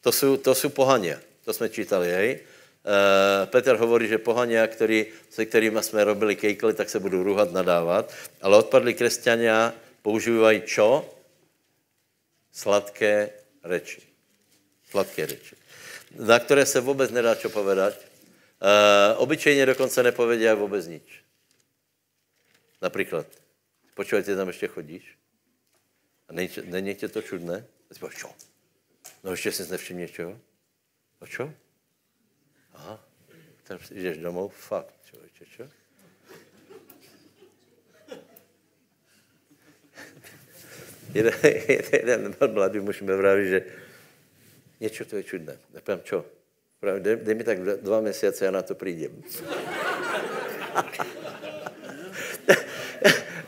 to jsou, to jsou pohaně, to jsme čítali, hej. Eh, Petr hovorí, že pohaně, který, se kterými jsme robili kejkly, tak se budou ruhat, nadávat. Ale odpadli křesťania používají čo? Sladké reči. Sladké reči. Na které se vůbec nedá čo povedať. E, obyčejně dokonce nepovědí vůbec nič. Například, ty tam ještě chodíš? A není, není tě to čudné? Říkáš, čo? No ještě jsi nevšiml něčeho? A no, čo? tam jdeš domů, fakt, člověče, čo? jeden, jeden mladý muž mi vraví, že něco to je čudné. Nepovím, čo? Pravím, dej, dej mi tak dva, měsíce, já na to přijdem.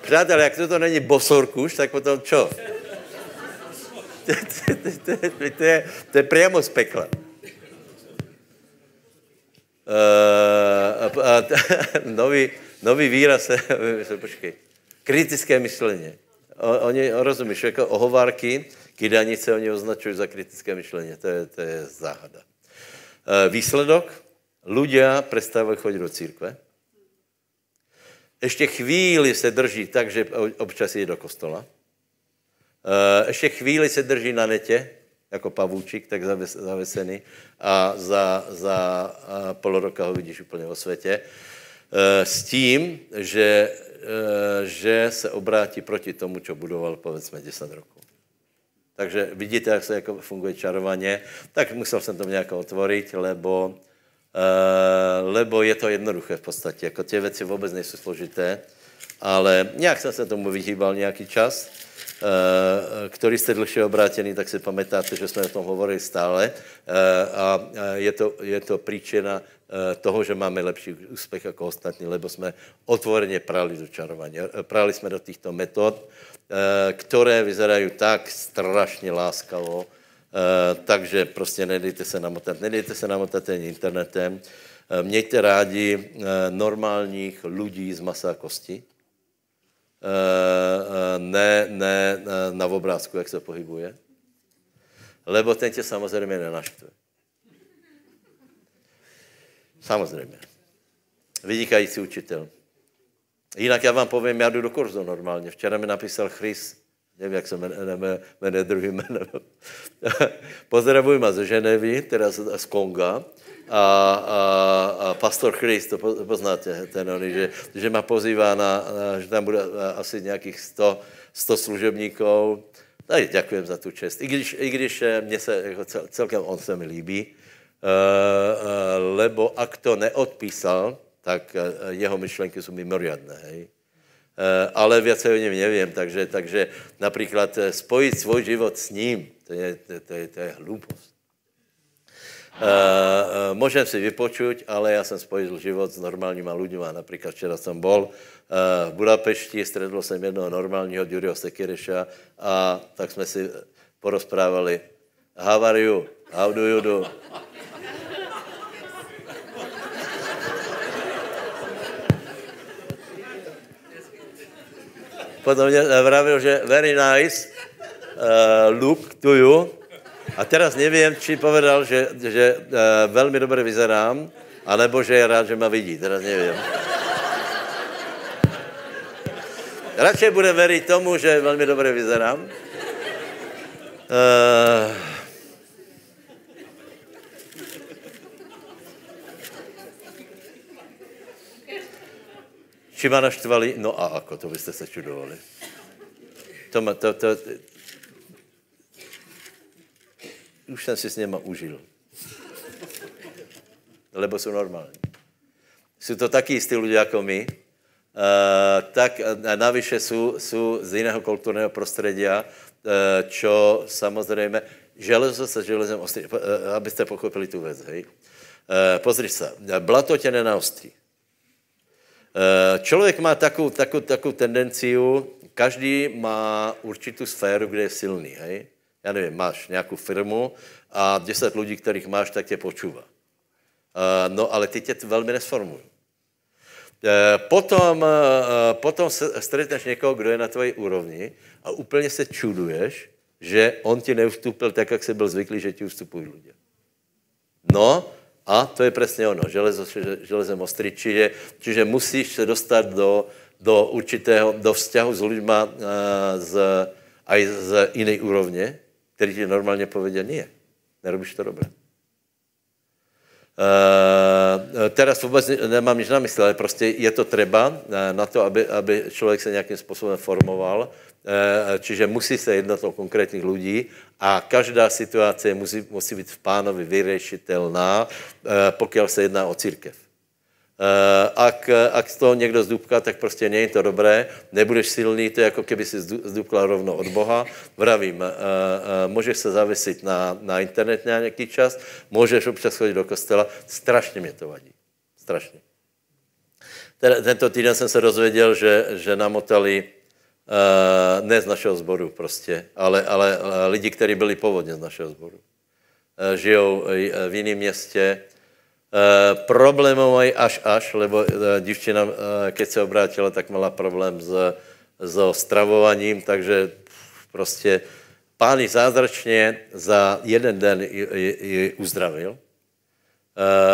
Přátel, jak to, to není bosorkuš, tak potom čo? to, je, to je, to je, to je, to je přímo z pekla. nový, nový výraz, počkej, kritické myšlení. Oni, rozumíš, jako ohovárky, kydanice, oni označují za kritické myšlení. To je, to je záhada. E, výsledok? Ľudia prestávají chodit do církve. Ještě chvíli se drží tak, že občas jde do kostola. E, ještě chvíli se drží na netě, jako pavůčik, tak zavesený a za, za pol roka ho vidíš úplně o světě. E, s tím, že, e, že se obrátí proti tomu, co budoval, povedzme, 10 rokov. Takže vidíte, jak se jako funguje čarovaně. Tak musel jsem to nějak otvorit, lebo, e, lebo je to jednoduché v podstatě. Jako ty věci vůbec nejsou složité, ale nějak jsem se tomu vyhýbal nějaký čas. Eh, který jste dlhšie obrátený, tak si pamatáte, že jsme o tom hovorili stále. Eh, a eh, je to, je to příčina toho, že máme lepší úspěch jako ostatní, lebo jsme otvoreně prali do čarování. Prali jsme do těchto metod, které vyzerají tak strašně láskavo, takže prostě nedejte se namotat. Nedejte se namotat ani internetem. Mějte rádi normálních lidí z masa a kosti, Eh, eh, ne, ne eh, na obrázku, jak se pohybuje. Lebo ten tě samozřejmě nenaštve. Samozřejmě. Vynikající učitel. Jinak já vám povím, já jdu do kurzu normálně. Včera mi napísal Chris, nevím, jak se jmenuje, jmenuje druhý jméno. Pozdravuji ma ze Ženevy, teda z Konga a, a, a pastor Chris, to poznáte, ten oni, že, že ma pozývá na, že tam bude e, asi nějakých 100, 100 služebníků. Tak děkujem za tu čest. I když, i když e, mě se, jako cel, celkem on se mi líbí, e, lebo ak to neodpísal, tak jeho myšlenky jsou mimoriadné, hej ale věc o něm nevím, takže, takže například spojit svůj život s ním, to je, to, to je, to je hloupost. Eh, eh, Můžeme si vypočuť, ale já jsem spojil život s normálníma lidmi. Například včera jsem bol eh, v Budapešti, stredl jsem jednoho normálního Ďuriho Sekireša a tak jsme si porozprávali. How are you? How do you do? Potom mě vravil, že very nice, uh, look to you. A teraz nevím, či povedal, že, že uh, velmi dobře vyzerám, anebo že je rád, že mě vidí, teraz nevím. Radšej bude věřit tomu, že velmi dobře vyzerám. Uh, eh, či ma naštvali? No a ako, to byste se čudovali. To, to, to, už jsem si s něma užil. Lebo jsou normální. Jsou to taky jistí lidé jako my, Uh, tak navyše jsou, jsou z jiného kulturného prostředí, uh, čo samozřejmě železo se železem ostří, uh, eh, abyste pochopili tu věc, hej. Uh, pozri se, blato tě nenaostří. Uh, člověk má takovou, takovou, takovou tendenciu, každý má určitou sféru, kde je silný, hej já nevím, máš nějakou firmu a 10 lidí, kterých máš, tak tě počúvá. Eh, no, ale ty tě velmi nesformují. Eh, potom, eh, potom stretneš někoho, kdo je na tvoji úrovni a úplně se čuduješ, že on ti neustupil tak, jak jsi byl zvyklý, že ti ustupují lidé. No, a to je přesně ono, železo, železem ostrý, čiže, čiže musíš se dostat do, do určitého, do vzťahu s lidmi z, aj z jiné úrovně, který ti normálně povedia nie. Nerobíš to dobře. Uh, teraz vůbec nemám nic na mysli, ale prostě je to třeba eh, na to, aby, aby člověk se nějakým způsobem formoval. Uh, čiže musí se jednat o konkrétních lidí a každá situace musí, musí být v pánovi vyřešitelná, uh, pokud se jedná o církev. Eh, ak, ak to někdo zdůbká, tak prostě není to dobré, nebudeš silný, to je jako kdyby si zdůbkla rovno od Boha. Vravím, eh, eh, můžeš se zavěsit na, na internet na nějaký čas, můžeš občas chodit do kostela, strašně mě to vadí, strašně. Tento týden jsem se dozvěděl, že, že namotali ne z našeho sboru prostě, ale, ale lidi, kteří byli původně z našeho sboru. Žijou v jiném městě, E, eh, mají až až, lebo e, eh, dívčina, e, eh, keď se obrátila, tak měla problém s, so stravovaním, takže prostě pány zázračně za jeden den ji uzdravil.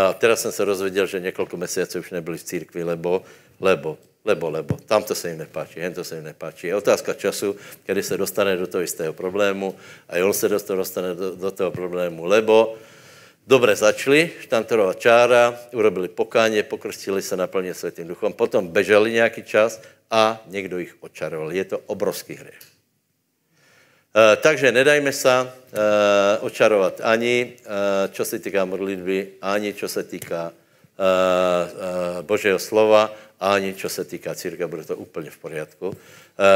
A teraz jsem se rozvěděl, že několik měsíců už nebyli v církvi, lebo, lebo, lebo, lebo. Tam to se jim nepáčí, jen to se jim nepáčí. Je otázka času, kdy se dostane do toho jistého problému a on se dostane do, do toho problému, lebo uh, Dobře začali, štantorová čára, urobili pokáně, pokrstili se naplně světým duchom, potom beželi nějaký čas a někdo jich očaroval. Je to obrovský hřech. Eh, takže nedajme se eh, očarovat ani, eh, co čo se týká modlitby, ani čo se týká Božího slova, ani čo se týká círka, bude to úplně v pořádku.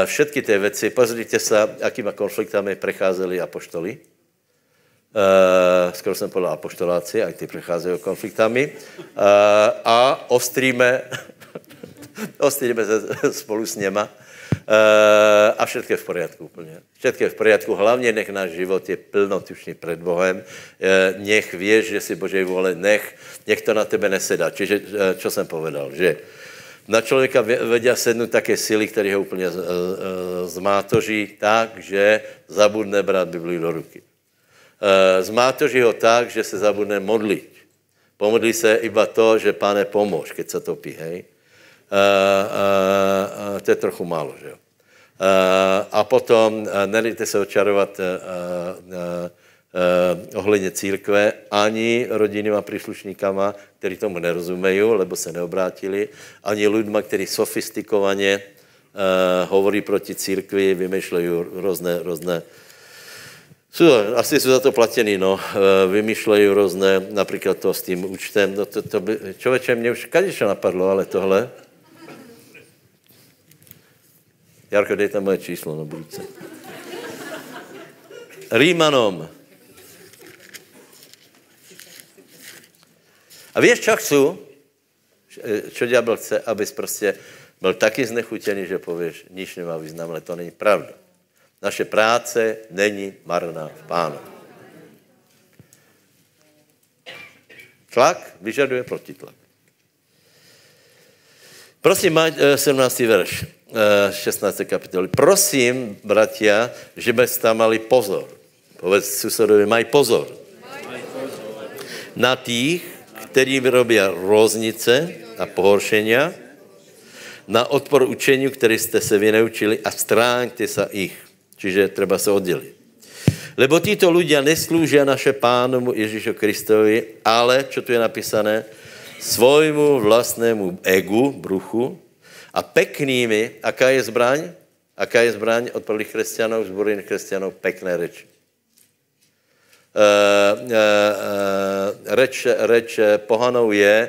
Všetky ty věci, pozrite se, jakýma konfliktami precházeli apoštoli Uh, skoro jsem podal apoštoláci, a ty přecházejí konfliktami. Uh, a ostříme, ostříme se spolu s něma. Uh, a všetko je v poriadku úplně. Všetko je v poriadku, hlavně nech náš život je plnotučný před Bohem. Uh, nech věř, že si Božej vole, nech, nech to na tebe nesedá. Čiže, uh, jsem povedal, že na člověka vedě sednout také síly, které ho úplně zmátoží tak, že zabudne brát Biblii do ruky. Eh, zmátoží ho tak, že se zabudne modlit. Pomodlí se iba to, že pane pomož, keď se topí, hej. A, a, a, to je trochu málo, že jo. Eh, a potom eh, nedejte se očarovat ohledně církve ani rodinnýma příslušníkama, kteří tomu nerozumejí, lebo se neobrátili, ani lidma, kteří sofistikovaně hovorí proti církvi, vymýšlejí různé, různé jsou, asi jsou za to platěný, no. E, vymýšlejí různé, například to s tím účtem. No to, to by, člověče, mě už kadeče napadlo, ale tohle. Jarko, dej tam moje číslo na no, budouce. Rímanom. A víš, čo chcu? Čo ďábel chce, abys prostě byl taky znechutěný, že pověš, nič nemá význam, ale to není pravda. Naše práce není marná v pánu. Tlak vyžaduje protitlak. Prosím, 17. Eh, verš, 16. Eh, kapitoly. Prosím, bratia, že byste mali pozor. Povedz susedovi, maj pozor. Na tých, kteří vyrobí roznice a pohoršenia, na odpor učení, který jste se vyneučili a stráňte se jich. Čiže treba se oddělit. Lebo títo ľudia neslúžia naše pánomu Ježíšu Kristovi, ale, čo tu je napísané, svojmu vlastnému egu, bruchu a peknými, aká je zbraň? Aká je zbraň od prvých křesťanů, zborených křesťanů? Pekné reči. Uh, eh, uh, eh, uh, eh, reč, reč pohanou je uh, uh,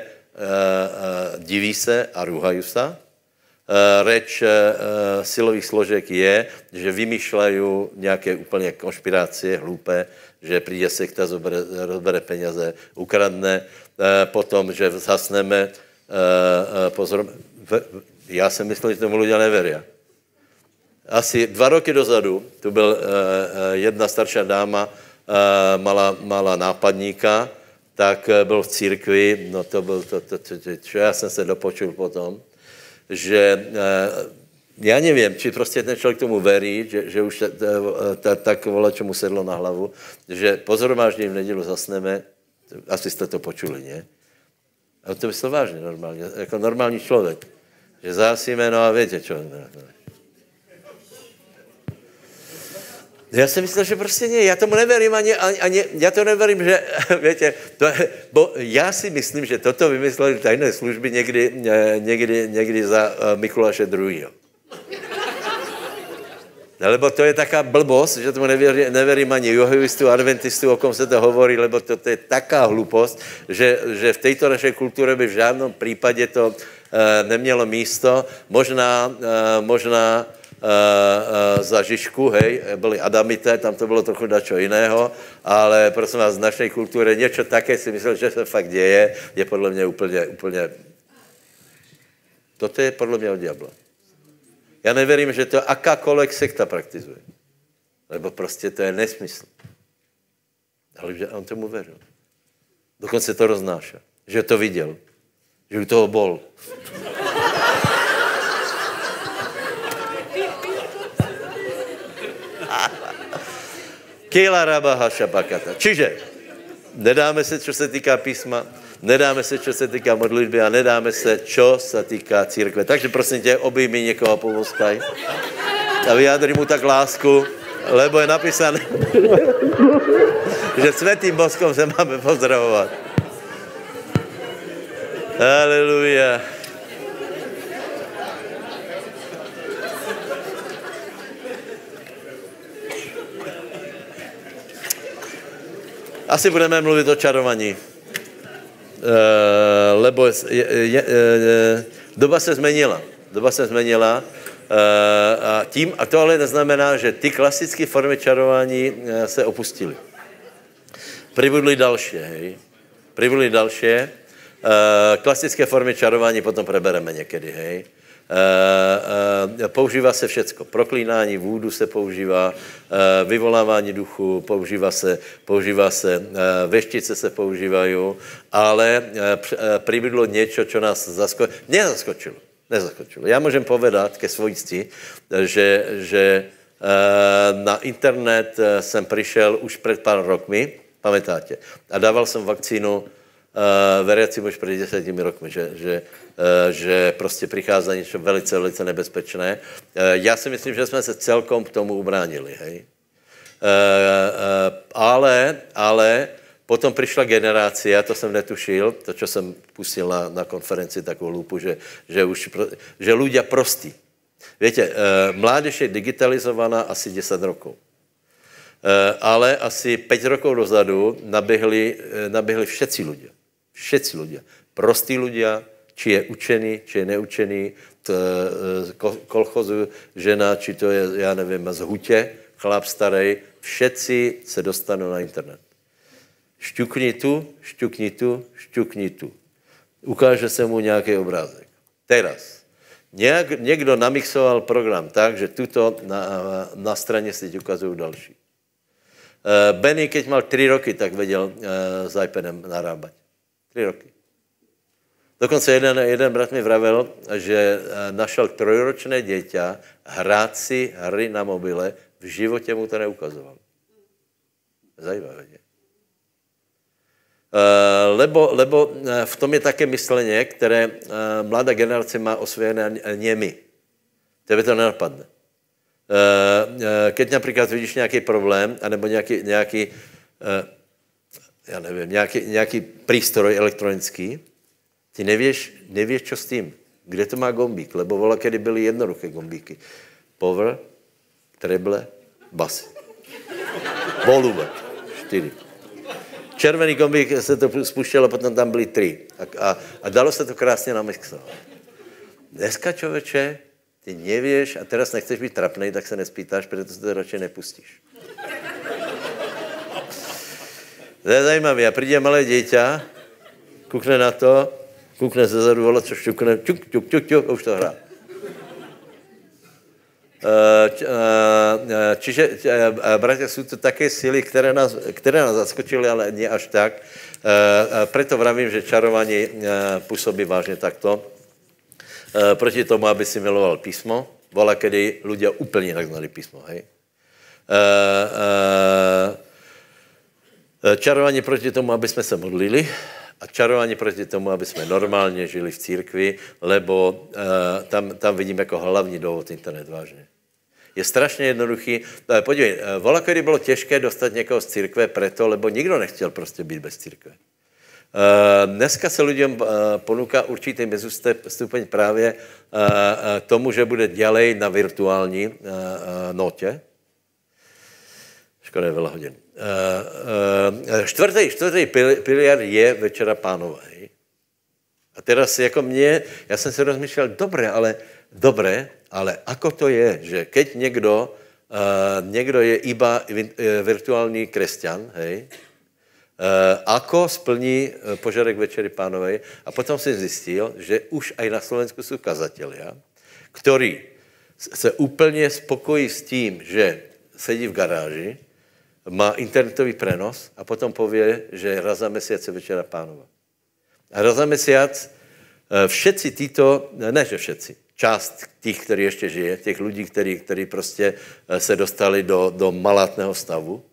diví se a ruhají se Eh, reč eh, eh, silových složek je, že vymýšlejí nějaké úplně konšpirácie hlupé, že přijde sekta, zobere, rozbere peněze, ukradne, potom, že zasneme, pozor, já jsem myslel, že tomu lidé neverí. Asi dva roky dozadu, tu byl jedna starší dáma, mala, mala nápadníka, tak byl v církvi, no to byl to, to, to, to, to já jsem se dopočul potom, že eh, já nevím, či prostě ten člověk tomu verí, že, že už tak vole, čemu sedlo na hlavu, že pozor máš, v nedělu zasneme, asi jste to počuli, ne? A to myslel vážně normálně, jako normální člověk. Že zásíme, no a víte, čo. No, no. Já jsem myslel, že prostě ne, já tomu neverím ani, ani, ani já to neverím, že, větě, to, bo já si myslím, že toto vymysleli tajné služby někdy, eh, někdy, někdy za eh, Mikuláše II. Lebo to je taká blbost, že tomu nevěřím, neverím ani jehovistů, adventistu, o kom se to hovorí, lebo to, to je taká hlupost, že, že v této naší kultuře by v žádném případě to e, nemělo místo. Možná, e, možná uh, za Žižku, hej, byli Adamité, tam to bylo trochu dačo jiného, ale prosím vás, v našej kultuře něco také si myslel, že se fakt děje, je podle mě úplně, úplně... Toto je podle mě od diabla. Já neverím, že to akákoliv sekta praktizuje. Lebo prostě to je nesmysl. Ale že on tomu věřil. Dokonce to roznáša. Že to viděl. Že u toho bol. Kela rabaha šabakata. Čiže nedáme se, co se týká písma, nedáme se, co se týká modlitby a nedáme se, co se týká církve. Takže prosím tě, obejmi někoho povostaj a vyjádří mu tak lásku, lebo je napísané, že světým boskom se máme pozdravovat. Hallelujah. asi budeme mluvit o čarovaní. E, lebo je, je, je, eh, doba se změnila. Doba se změnila. E, a tím, a to ale neznamená, že ty klasické formy čarování se opustily. Přibudly další, hej. Přibudly další. E, klasické formy čarování potom prebereme někdy, hej. Eh, eh, používá se všecko. Proklínání vůdu se používá, eh, vyvolávání duchu používá se, používá se, veštice se používají, ale přibylo něco, co nás zaskočilo. Nezaskočilo, nezaskočilo. Já můžem povedat ke svojství, že, že na internet jsem přišel už před pár rokmi, pamätáte, a dával jsem vakcínu veriaci už před desetimi rokmi, že, že Eh, že prostě přichází něco velice, velice nebezpečné. Eh, já si myslím, že jsme se celkom k tomu ubránili, hej. Eh, ale, ale potom přišla generace, já to jsem netušil, to, co jsem pustil na, na konferenci, takovou lupu, že, že, už, že lidé prostí. Víte, mládež je digitalizovaná asi 10 rokov ale asi 5 rokov dozadu nabihli, nabihli všetci ľudia. Všetci ľudia. Prostí ľudia, či je učený, či je neučený, to, eh, kolchozu žena, či to je, já nevím, z hutě, chlap starý, všetci se dostanou na internet. Šťukni tu, šťukni tu, šťukni tu. Ukáže se mu nějaký obrázek. Teraz. Nějak, někdo namixoval program tak, že tuto na, na straně si ukazují další. Eh, Benny, keď mal tři roky, tak věděl eh, s iPadem narábať. Tři roky. Dokonce jeden, jeden brat mi vravil, že eh, našel trojročné děťa hrát si hry na mobile, v životě mu to neukazoval. Zajímavé, ne? Eh, lebo, lebo eh, v tom je také mysleně, které mladá generace má osvojené němi. Tebe to nenapadne. Keď například vidíš nějaký problém, anebo nějaký, nějaký já nevím, nějaký, nějaký přístroj elektronický, ty nevíš, nevíš, co s tím. Kde to má gombík? Lebo vola, kedy byly jednoduché gombíky. Povr, treble, bas. Volume, Čtyři. Červený gombík se to spuštělo, potom tam byly tři. A, a, a dalo se to krásně namixovat. Dneska, člověče, ty nevíš. a teraz nechceš být trapný, tak se nespýtáš, protože se to radši nepustíš. To je zajímavé. A přijde malé dítě, kukne na to Kukne ze zadu, vole, co šťukne, ťuk, ťuk, ťuk, ťuk, už to hrá. Eh, eh, eh, čiže, bratia, jsou to také síly, které nás, které nás zaskočili, ale nie až tak. Preto vravím, že čarování působí vážně takto. Proti tomu, aby si miloval písmo. vola, kedy ľudia úplně jinak znali písmo, hej? Čarování proti tomu, aby jsme se modlili a čarování proti tomu, aby jsme normálně žili v církvi, lebo uh, tam, tam vidím jako hlavní důvod internet vážně. Je strašně jednoduchý. Eh, podívej, eh, volakedy bylo těžké dostat někoho z církve preto, lebo nikdo nechtěl prostě být bez církve. Dneska se lidem ponuka určitý mezustupeň právě tomu, že bude dělej na virtuální notě. Škoda je hodin čtvrtý, eh, eh, čtvrtý piliar je večera pánové. A teraz jako mě, já jsem si rozmýšlel, dobré, ale, dobré, ale ako to je, že keď někdo, uh, někdo je iba virtuální křesťan, hej, Uh, ako splní požadek Večery pánové? A potom jsem zjistil, že už aj na Slovensku jsou kazatelia, který se úplně spokojí s tím, že sedí v garáži, má internetový prenos a potom pově, že raz za měsíc je večera pánova. A raz za měsíc eh, všetci títo, eh, ne že všetci, část těch, kteří ještě žije, těch lidí, kteří kteří prostě eh, se dostali do, do malátného stavu,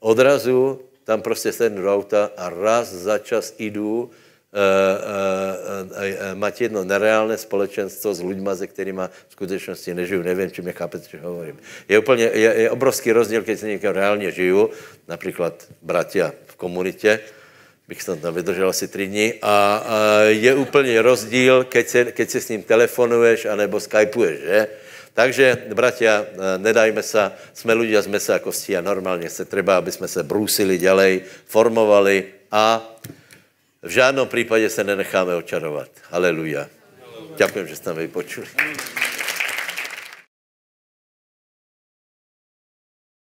odrazu tam prostě sednu do auta a raz za čas jdu Eh, eh, eh, mať jedno nereálné společenstvo s lidmi, se kterými v skutečnosti nežiju. Nevím, či mě chápete, co hovorím. Je úplně je, je obrovský rozdíl, když se někam reálně žiju, například bratia v komunitě, bych snad tam vydržel asi tři dny, a, a je úplně rozdíl, keď se, keď se s ním telefonuješ anebo skypuješ, že? Takže, bratia, nedajme se, jsme lidi a jsme se jako a normálně se třeba, aby jsme se brusili dělej, formovali a v žádném případě se nenecháme očarovat. Haleluja. Děkuji, že jste mě vypočuli.